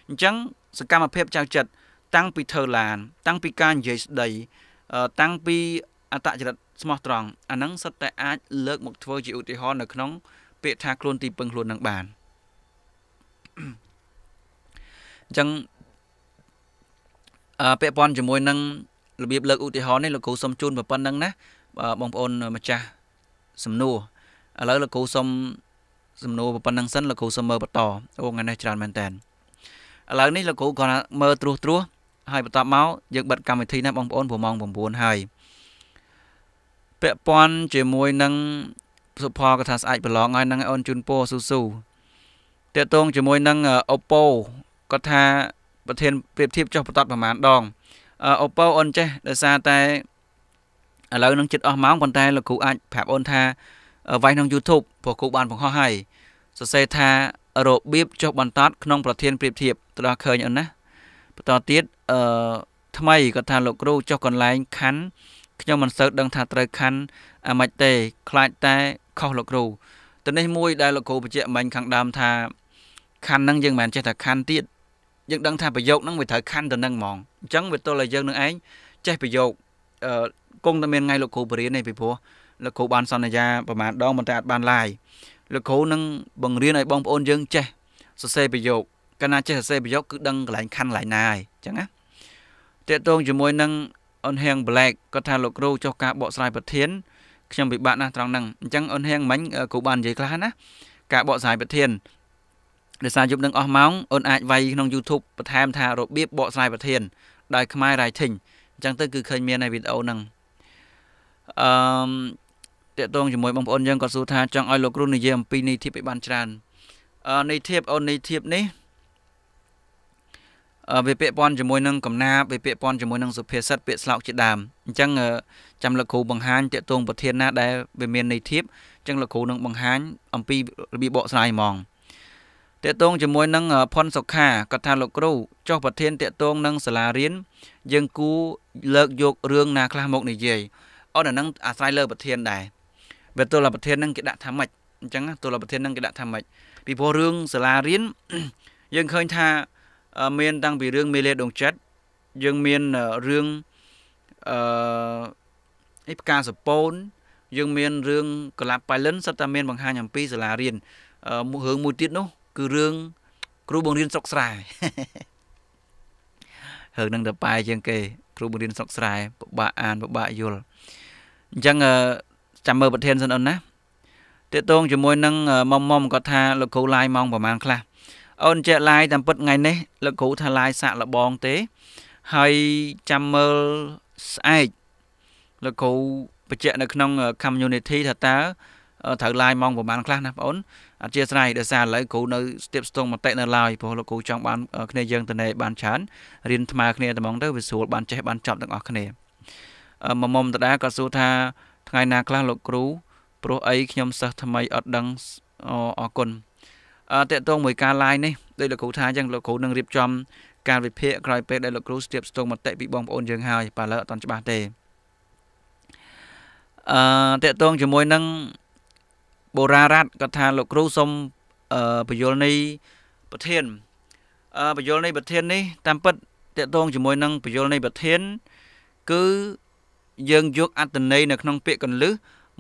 អញ្ចឹងសកម្មភាពចៅចិត្តតាំងពីធ្វើឡាន តាំងពីការនិយាយស្ដីតាំងពីអតចរិតស្មោះត្រង់អាហ្នឹងសិតតែអាចលើកមកធ្វើជាឧទាហរណ៍នៅក្នុង ពាក្យថាខ្លួនទីពឹងខ្លួននឹងបានអញ្ចឹងអឺពាក់ព័ន្ធជាមួយនឹងរបៀបលើកឧទាហរណ៍នេះលោកគ្រូសុំជូនប៉ុណ្្នឹងណាបងប្អូនម្ចាស់សំណួរឥឡូវលោកគ្រូសុំសំណួរប៉ុណ្្នឹងសិនលោកគ្រូសុំមើលបន្តអូថ្ងៃនេះច្រើនមែនតើឥឡូវនេះលោកគ្រូគាត់មើលត្រួសត្រាសហើយបន្តមកយើងបិទកម្មវិធីណាបងប្អូនព្រោះម៉ោង9ហើយពាក់ព័ន្ធជាមួយនឹងសុផលកថាស្អាតប្រឡងហើយនឹងអូនជូនពរស៊ូស៊ូតេតងជាមួយនឹង Oppo គាត់ថាប្រធានប្រៀបធៀបចុះបន្ទាត់ប្រមាណដងអូប៉ូអូនចេះដោយសារតែឥឡូវនឹងចិត្តអស់ម៉ោងប៉ុន្តែលោកគ្រូអាចប្រាប់អូនថាវាយក្នុង YouTube ព្រោះគ្រូបានបង្ហោះហើយសរសេរថារបៀបចុះបន្ទាត់ក្នុងប្រធានប្រៀបធៀបទៅដល់ឃើញអូនណាបន្តទៀតអឺថ្មីគាត់ថាលោកគ្រូចុះកន្លែងខណ្ឌខ្ញុំមិនសូវដឹងថាត្រូវខណ្ឌអាម៉េចទេខ្លាចតែខុសលោកគ្រូទៅនេះមួយ ដែលលោកគ្រូបញ្ជាក់មិញខាងដើមថាខណ្ឌហ្នឹងយើងមិនមែនចេះតែខណ្ឌទៀតយើងដឹងថាប្រយោគហ្នឹងវាត្រូវខណ្ឌទៅនឹងហ្មងអញ្ចឹងវាទល់ឲ្យយើងនឹងឯងចេះប្រយោគអឺគង់តែមានថ្ងៃលោកគ្រូបរៀនទេពីព្រោះលោកគ្រូបានសន្យាប្រហែលដងប៉ុន្តែអត់បានឡាយលោកគ្រូនឹងបង្រៀនឲ្យបងប្អូនយើង ចេះសរសេរប្រយោគកាលណាចេះសរសេរប្រយោគគឺដឹងកន្លែងខណ្ឌកន្លែងណាហើយអញ្ចឹងណាតេតងជាមួយនឹងអ៊ុនហៀង Black គាត់ថាលោកគ្រូចុះការបកស្រាយប្រធានខ្ញុំពិបាកណាស់ត្រង់ហ្នឹងអញ្ចឹងអ៊ុនហៀងមិញគ្រូបាននិយាយខ្លះណាការបកស្រាយប្រធានដោយសារយប់នឹងអស់ម៉ោងអូនអាចវាយក្នុង YouTube បន្ថែមថារបៀបបកស្រាយប្រធានដោយខ្មែរ Writing អញ្ចឹងទៅគឺឃើញមាននៅវីដេអូហ្នឹងអឺតកតងជាមួយបងប្អូនយើងក៏សួរថាចង់ឲ្យលោកគ្រូនិយាយអំពីនីធិបឲ្យបានច្រើនអឺនីធិបអូននីធិបនេះអឺវាពាក់ព័ន្ធជាមួយនឹងកំណាបវាពាក់ព័ន្ធជាមួយនឹងសុភាសិតពាក្យស្លោកជាដើមអញ្ចឹងចាំលោកគ្រូបង្ហាញតកតងប្រធានណាដែលវាមាននីធិបអញ្ចឹងលោកគ្រូនឹងបង្ហាញអំពីរបៀបបកស្រាយហ្មងតេតងជាមួយនឹងផុនសុខាគាត់ថាលោកគ្រូចុះប្រធានតេតងនឹងសាលារៀនយើងគូលើកយករឿងណាខ្លះមកនិយាយអត់អានឹងអាស្រ័យលើ ប្រធានដែរវាទល់ប្រធាននឹងគេដាក់ថាម៉េចអញ្ចឹងទល់ប្រធាននឹងគេដាក់ថាម៉េចពីព្រោះរឿងសាលារៀនយើងឃើញថាមាន តាំងពីរឿងមេលេដងចិត្តយើងមានរឿងអឺអីផ្កាសពូនយើងមានរឿងកលាប់ប៉ៃលិនសិតតែមានបង្ហាញអំពីសាលារៀនរឿងមួយទៀតនោះគឺរឿងគ្រូបង្រៀនស្រុកស្រែហើយនឹងតប៉ែជាងគេ គ្រូបង្រៀនស្រុកស្រែពិបាកអានពិបាកយល់អញ្ចឹងចាំមើលប្រធានសិនអូនណាតេតងជាមួយនឹងមុំមុំគាត់ថាលោកគ្រូឡាយម៉ោងប្រហែលខ្លះអូនចេះឡាយតាមពិតថ្ងៃនេះលោកគ្រូថាឡាយសាក់លបងទេហើយចាំមើលស្អែកលោកគ្រូបញ្ជាក់នៅក្នុង community ថាតើត្រូវឡាយម៉ោងប្រហែលខ្លះណាបងអូនអធិស្ឋានដោយសារឥឡូវគ្រូនៅស្ទាបស្ទង់មតិនៅឡើយព្រោះលោកគ្រូចង់បានគ្នាយើងទៅណែបានច្រើនរៀនថ្មើគ្នាតែហ្មងទៅវាស្រួលបានចេះបានចប់ទាំងអស់គ្នាមួយមុំដដែលក៏សួរថាថ្ងៃណាខ្លះលោកគ្រូព្រោះអីខ្ញុំសិស្សថ្មីអត់ដឹងអរគុណអតេតងមួយការ live នេះដោយលោកគ្រូថាអញ្ចឹងលោកគ្រូនឹងរៀបចំ ការវិភាគក្រោយពេលដែលលោកគ្រូស្ទាបស្ទង់មតិពីបងប្អូនយើងហើយបើឡើយអត់តច្បាស់ទេអតេតងជាមួយនឹងបុរារដ្ឋគាត់ថាលោកគ្រូសូមបយលនីប្រធានបយលនីប្រធាននេះតាម ពិតតកតងជាមួយនឹងបយលនីប្រធានគឺយើងយកអត្តន័យនៅក្នុងពាក្យកន្លឹះ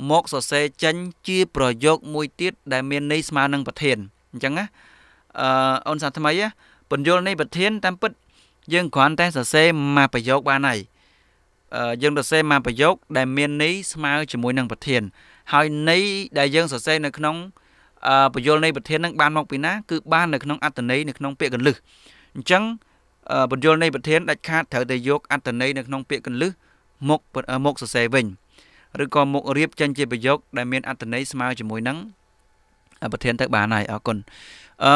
មកសរសេរចេញជា ប្រយោគមួយទៀតដែលមានន័យស្មើនឹងប្រធានអញ្ចឹងណាអឺអូនសាថ្មីពន្យល់នៃប្រធាន តាមពិត យើងគ្រាន់តែសរសេរមួយប្រយោគបានហើយយើងសរសេរមួយប្រយោគដែលមានន័យស្មើជាមួយនឹងប្រធានហើយន័យដែលយើងសរសេរនៅក្នុងពយលនៃប្រធាននឹងបានមកពីណា គឺបាននៅក្នុងអត្តន័យនៅក្នុងពាក្យកលឹះអញ្ចឹងពយលនៃប្រធានដាច់ខាតត្រូវតែយកអត្តន័យនៅក្នុងពាក្យកលឹះមកមកសរសេរវិញឬក៏មករៀបចេញជាប្រយោគដែលមានអត្តន័យស្មើជាមួយនឹងប្រធានទៅបានហើយអរគុណ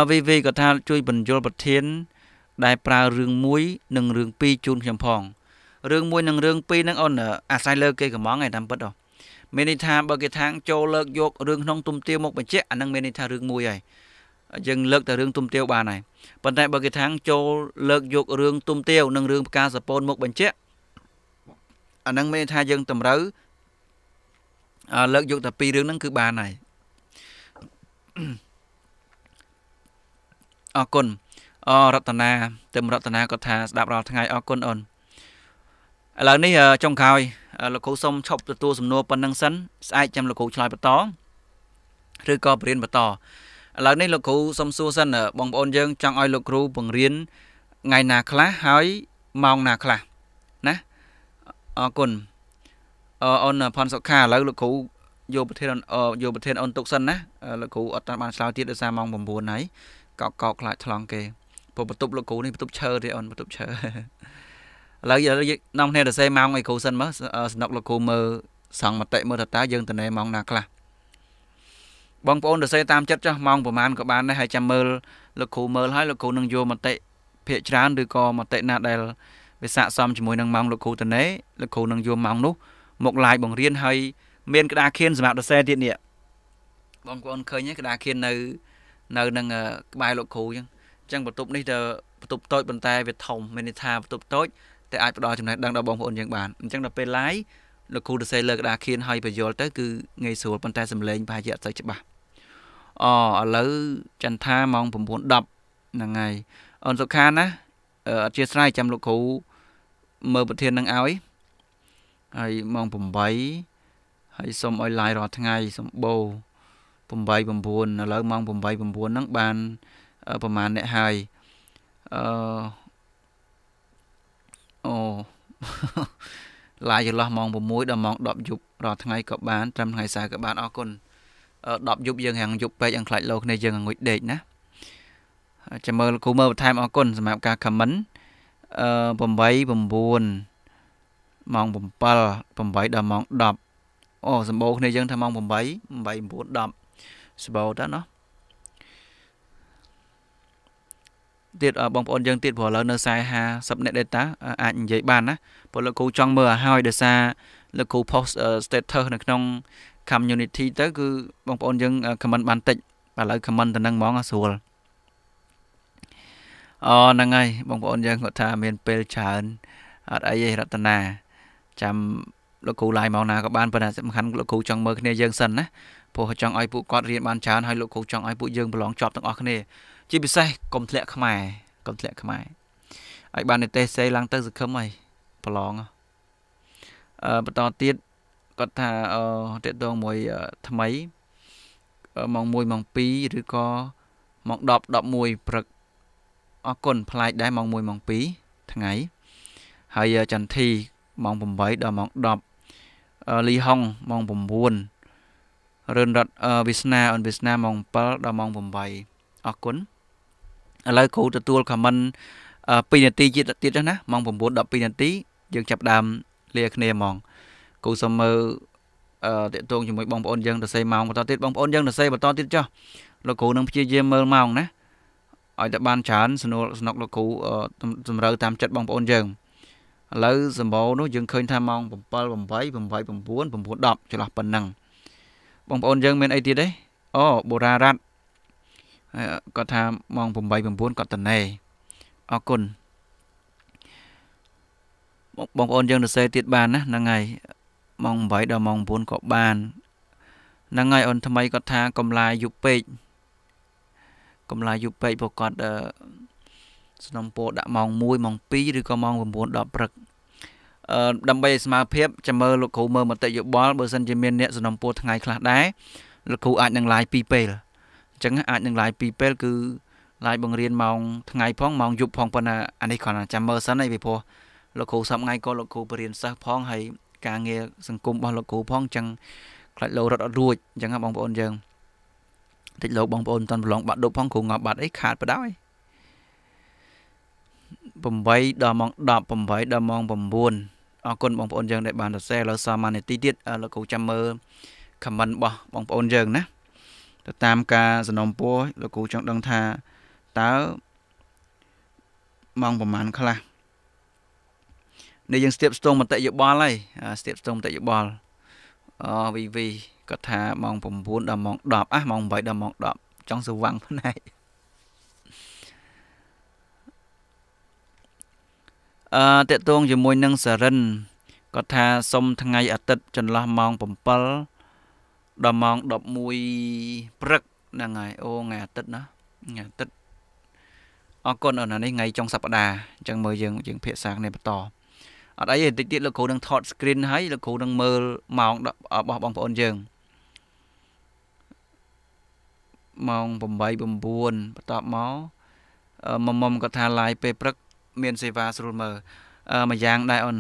វីវីក៏ថាជួយបញ្យលប្រធានដែលប្រើរឿង1និងរឿង2ជូនខ្ញុំផងរឿង1និងរឿង2ហ្នឹងអូនអាស្រ័យលើគេកំងឯងតាមពិតអូមានន័យថាបើគេថាងចូលលើកយករឿងក្នុងទុំទាវមកបញ្ជាក់អានឹងមានន័យថារឿងមួយហើយយើងលើកតែរឿងទុំទាវបានហើយប៉ុន្តែបើគេថាងចូលលើកយករឿងទុំទាវនិងរឿងផ្កាសពូនមកបញ្ជាក់អានឹងមានន័យថាយើងតម្រូវលើកយកតែពីររឿងហ្នឹងគឺបានហើយអរគុណអរតនាទឹមរតនាគាត់ថាស្ដាប់រាល់ថ្ងៃអរគុណអូនឥឡូវនេះចុងក្រោយលោកគ្រូសុំឈប់ទទួលសំណួរប៉ុណ្្នឹងសិនស្អែកចាំលោកគ្រូឆ្លើយបន្តឬក៏បរៀនបន្តឥឡូវនេះលោកគ្រូសុំសួរសិនបងប្អូនយើងចង់ឲ្យលោកគ្រូបង្រៀនថ្ងៃណាខ្លះហើយម៉ោងណាខ្លះណាអរគុណអូនផនសុខាឥឡូវលោកគ្រូយកប្រធានយកប្រធានអូនទុកសិនណាលោកគ្រូអត់បានឆ្លើយទៀតដោយសារម៉ោង9ហើយកោកកោកខ្លាចឆ្លងគេព្រោះបន្ទប់លោកគ្រូនេះបន្ទប់ឈើទេអូនបន្ទប់ឈើឥឡូវនាំគ្នាទៅសេម៉ោងអីគ្រូសិនមើលសំណុកលោកគ្រូមើលសង្មតិមើលថាតើយើងទៅណែម៉ោងណាខ្លះបងប្អូនទៅសេតាមចិត្តចាស់ម៉ោងប្រហែលក៏បានដែរហើយចាំមើលលោកគ្រូមើលហើយលោកគ្រូនឹងយកមតិភាកច្រើនឬក៏មតិណាដែលវាស័កសមជាមួយនឹងម៉ោងលោកគ្រូតណែលោកគ្រូនឹងយកម៉ោងនោះមកឡាយបង្រៀនហើយមានក្តារខៀនសម្រាប់ទៅសេទៀតនេះបងប្អូនឃើញក្តារខៀននៅនៅនឹងក្បែរលោកគ្រូអញ្ចឹងអញ្ចឹងបន្ទប់នេះទៅបន្ទប់តូចប៉ុន្តែវាធំមានន័យថាបន្ទប់តូចតែអាចផ្ដល់ចំណេះដឹងដល់បងប្អូនយើងបានអញ្ចឹងដល់ពេល live លោកគ្រូសរសេរលើกระดาษខៀនឲ្យបញ្យល់ទៅគឺងាយស្រួលប៉ុន្តែសំឡេងប្រហែលជាអត់សូវច្បាស់អឥឡូវចន្ទថាម៉ោង9:10ហ្នឹងហើយអូនសុខាណាអធិស្ឋានចាំលោកគ្រូមើលប្រធាននឹងឲ្យហើយម៉ោង8ហើយសុំឲ្យ live រាល់ថ្ងៃសម្បូរ8 9ឥឡូ w ម៉ោង8 9ហ្នឹងបានប្រហែលអ្នកហើយអឺអូឡាយចន្លោះម៉ោង6ដល់ម៉ោង10យប់រាល់ថ្ងៃក៏បានត្រឹមថ្ងៃសៅរ៍ក៏បានអរគុណ10យប់យើងហាងយប់ពេកអង្ខ្លាច់លោគ្នាយើងអង្គុយដេកណាចាំមើលគ្រូមើលបន្ថែមអរគុណសម្រាប់ការ comment អឺ8 9ម៉ោង7 8ដល់ម៉ោង10អូសម្បូរគ្នាយើងថាម៉ោង8 8 9 10សម្បូរតើណោះទៀតបងប្អូនយើងទៀតព្រោះឥឡូវនៅ40 net data អាចនិយាយបានណាព្រោះលោកគ្រូចង់មើលឲ្យហើយដោយសារលោកគ្រូ post status នៅក្នុង community ទៅគឺបងប្អូនយើង comment បានតិចឥឡូវ comment ទៅនឹងហ្មងស្រួលអូហ្នឹងហើយបងប្អូនយើងគាត់ថាមានពេលច្រើនអត់អីទេរតនាចាំលោកគ្រូឡាយមកណាក៏បានប៉ុន្តែសំខាន់លោកគ្រូចង់មើលគ្នាយើងសិនណាព្រោះចង់ឲ្យពួកគាត់រៀនបានច្រើនហើយលោកគ្រូចង់ឲ្យពួកយើងប្រឡងជាប់ទាំងអស់គ្នាជាពិសេសកុំធ្លាក់ខ្មែរកុំធ្លាក់ខ្មែរឲ្យបាននេះទេសេឡើងទៅសង្ឃឹមហើយប្រឡងអឺបន្តទៀតគាត់ថាអឺតេតងមួយថ្មីម៉ោង1ម៉ោង2ឬក៏ម៉ោង10 11ព្រឹកអរគុណប្លែកដែរម៉ោង1ម៉ោង2ថ្ងៃហើយចន្ទធីម៉ោង8ដល់ម៉ោង10លីហុងម៉ោង9រឿនរតវិស្នាអនវិស្នាម៉ោង7ដល់ម៉ោង8អរគុណឥឡូវគ្រូទទួល comment 2នាទីទៀតទៀតណាម៉ោង9 12នាទីយើងចាប់ដើមលាគ្នាហ្មងគ្រូសូមមើលអឺតេតងជាមួយបងប្អូនយើងទៅសេម៉ោងបន្តទៀតបងប្អូនយើងទៅសេបន្តទៀតចុះលោកគ្រូនឹងព្យាយាមមើលម៉ោងណាឲ្យតែបានច្រើនសនុកសនុកលោកគ្រូតម្រូវតាមចិត្តបងប្អូនយើងឥឡូវសម្បោនោះយើងឃើញថាម៉ោង7 8 8 9 9 10ចន្លោះប៉ុណ្ណឹងបងប្អូនយើងមានអីទៀតទេអូបូរ៉ារ៉ាត់គាត់ថាម៉ោង8 9គាត់ត្នេអរគុណបងប្អូនយើងសរសេរទៀតបានណាហ្នឹងហើយម៉ោង8ដល់ម៉ោង9ក៏បានហ្នឹងហើយអូនថ្មីគាត់ថាកំឡាយូពេកកំឡាយូពេកពួកគាត់សំណពោដាក់ម៉ោង1ម៉ោង2ឬក៏ម៉ោង9 10ព្រឹកអឺដើម្បីស្មារភាពចាំមើលលោកគ្រូមើលមតិយោបល់បើសិនជាមានអ្នកសំណពោថ្ងៃខ្លះដែរលោកគ្រូអាចនឹងឡាយពីរពេលអញ្ចឹងអាចនឹង live ពីរពេលគឺ live បង្រៀនម៉ោងថ្ងៃផងម៉ោងយប់ផងប៉ុន្តែអានេះគ្រាន់តែចាំមើលសិនឯងពីព្រោះលោកគ្រូសប្ងៃក៏លោកគ្រូបរៀនសិស្សផងហើយការងារសង្គមរបស់លោកគ្រូផងអញ្ចឹងខ្លាច់លោរត់អត់រួចអញ្ចឹងបងប្អូនយើងតិចលោកបងប្អូនមិនតាន់ប្រឡងបាត់ដប់ផងគ្រូងាប់បាត់អីខាតបដ ாய் 8ដល់ម៉ោង10 8ដល់ម៉ោង9អរគុណបងប្អូនយើងដែលបានសរសេរលើសមានេតិទៀតលោកគ្រូចាំមើល comment របស់បងប្អូនយើងណាទៅតាមការសំណុំពរលោកគ្រូចង់ដឹងថាតើម៉ោងប្រហែលខ្លះនេះយើងស្ទាបស្ទងមតិយោបល់ហើយស្ទាបស្ទងមតិយោបល់អវីវីគាត់ថាម៉ោង9ដល់ម៉ោង10អះម៉ោង8ដល់ម៉ោង10ចង់សវាំងផ្នែកអឺតកតងជាមួយនឹងសរិនគាត់ថាសុំថ្ងៃអាទិត្យចន្លោះម៉ោង7ដល់ម៉ោង11ព្រឹកហ្នឹងហើយអូថ្ងៃអាទិត្យណាថ្ងៃអាទិត្យអរគុណអូននេះថ្ងៃចុងសប្តាហ៍អញ្ចឹងមើលយើងយើងភាសាគ្នាបន្តអត់អីទេតិចទៀតលោកគ្រូនឹងថត screen ហើយលោកគ្រូនឹងមើលម៉ោងរបស់បងប្អូនយើងម៉ោង8 9បន្ទាប់មកមុំមុំគាត់ថា live ពេលព្រឹកមានសេវាស្រួលមើលមួយយ៉ាង ដែរអូន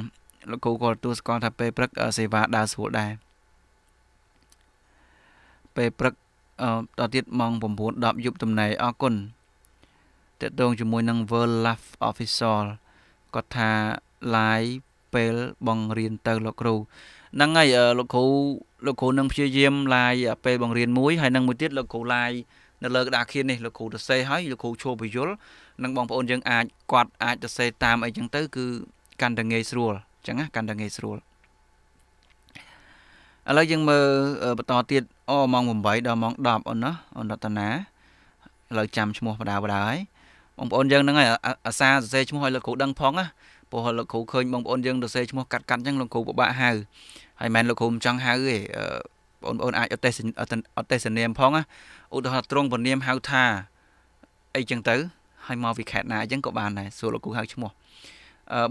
លោកគ្រូក៏ទទួលស្គាល់ថាពេលព្រឹកសេវាដើរស្រួលដែរពេលព្រឹកដល់ទៀតម៉ោង9 10យប់តំណែអរគុណតកតងជាមួយនឹង World Laugh Official គាត់ថា live ពេលបង្រៀនទៅលោកគ្រូហ្នឹងហើយលោកគ្រូលោកគ្រូនឹងព្យាយាម live ពេលបង្រៀនមួយហើយនឹងមួយទៀតលោកគ្រូ live នៅលើក្តារខៀននេះលោកគ្រូសរសេរហើយលោកគ្រូឈោពយលនឹងបងប្អូនយើងអាចគាត់អាចសរសេរតាមអីចឹងទៅគឺកាន់តែងាយស្រួលចឹងណាកាន់តែងាយស្រួលឥឡូវយើងមើលបន្តទៀតអូម៉ោង8ដល់ម៉ោង10អូនណាអូនរតនាឥឡូវចាំឈ្មោះបដាបដាហើយបងប្អូនយើងហ្នឹងហើយអាសាសរសេរឈ្មោះឲ្យលោកគ្រូដឹងផងណាព្រោះលោកគ្រូឃើញបងប្អូនយើងសរសេរឈ្មោះកាត់កាត់អញ្ចឹងលោកគ្រូពិបាកហៅហើយមិនមែនលោកគ្រូមិនចង់ហៅទេបងប្អូនអាចអត់ទេសអត់ទេសនាមផងណាឧទាហរណ៍ត្រង់ពនាមហៅថាអីចឹងទៅហើយមកវិខេតណាអញ្ចឹងក៏បានដែរសួរលោកគ្រូហៅឈ្មោះ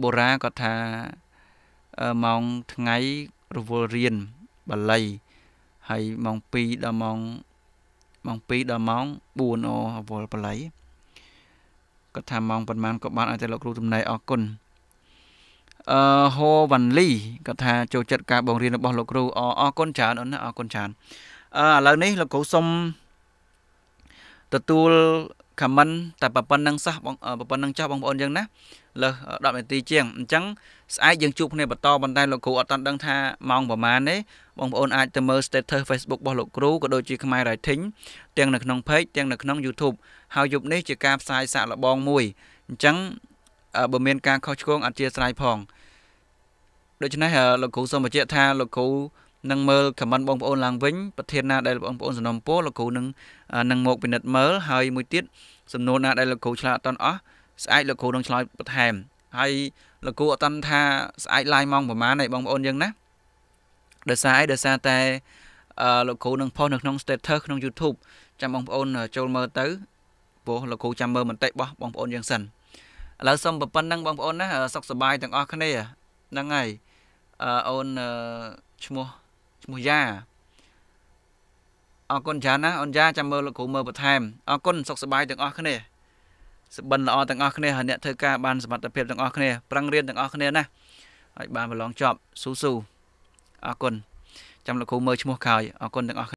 បូរាគាត់ថាម៉ោងថ្ងៃរវល់រៀនបាលីហើយម៉ោង2ដល់ម៉ោងម៉ោង2ដល់ម៉ោង4អូអវលបល័យគាត់ថាម៉ោងប៉ុន្មានក៏បានឲ្យតែលោកគ្រូចំណាយអរគុណអឺហូវ៉ាន់លីគាត់ថាចូលចិត្តការបង្រៀនរបស់លោកគ្រូអអរគុណច្រើនអូនណាអរគុណច្រើនអឺឥឡូវនេះលោកគ្រូសុំទទួល comment តែប៉ុណ្្នឹងសោះប៉ុណ្្នឹងចោះបងប្អូនយើងណាលើ10នាទីជាងអញ្ចឹងស្អែកយើងជួបគ្នាបន្តប៉ុន្តែលោកគ្រូអត់តាន់ដឹងថាម៉ោងប្រហែលទេបងប្អូនអាចទៅមើល status Facebook របស់លោកគ្រូក៏ដូចជាខ្មែរ Writing ទាំងនៅក្នុង page ទាំងនៅក្នុង YouTube ហើយយប់នេះជាការផ្សាយសាក់លបងមួយអញ្ចឹងបើមានការខុសឆ្គងអធិស្ឋានផងដូច្នេះលោកគ្រូសូមបញ្ជាក់ថាលោកគ្រូនឹងមើល comment បងប្អូនឡើងវិញប្រធានណាដែលបងប្អូនសំណពោលោកគ្រូនឹងនឹងមកពិនិត្យមើលហើយមួយទៀតសំណួរណាដែលលោកគ្រូឆ្លើយអត់តន់អស់ស្អែកលោកគ្រូនឹងឆ្លើយបន្ថែមហើយលោកគ្រូអត់តន់ថាស្អែកឡាយម៉ោងប្រហែលឯបងប្អូនយើងណាដោយសារអីដោយសារតែលោកគ្រូនឹងផុសនៅក្នុង status ក្នុង YouTube ចាំបងប្អូនចូលមើលទៅព្រោះលោកគ្រូចាំមើលមតិរបស់បងប្អូនយើងសិនឥឡូវសូមប៉ុណ្ណឹងបងប្អូនណាសុខសប្បាយទាំងអស់គ្នាហ្នឹងហើយអូនឈ្មោះឈ្មោះយ៉ាអរគុណច្រើនណាអូនយ៉ាចាំមើលលោកគ្រូមើលបន្ថែមអរគុណសុខសប្បាយទាំងអស់គ្នាសបិនល្អទាំងអស់គ្នាហើយអ្នកធ្វើការបានសមត្ថភាពទាំងអស់គ្នាប្រឹងរៀនទាំងអស់គ្នាណាឲ្យបានប្រឡងចប់ស៊ូស៊ូអរគុណចាំលោកគ្រូមើលឈ្មោះក្រោយអរគុណទាំងអស់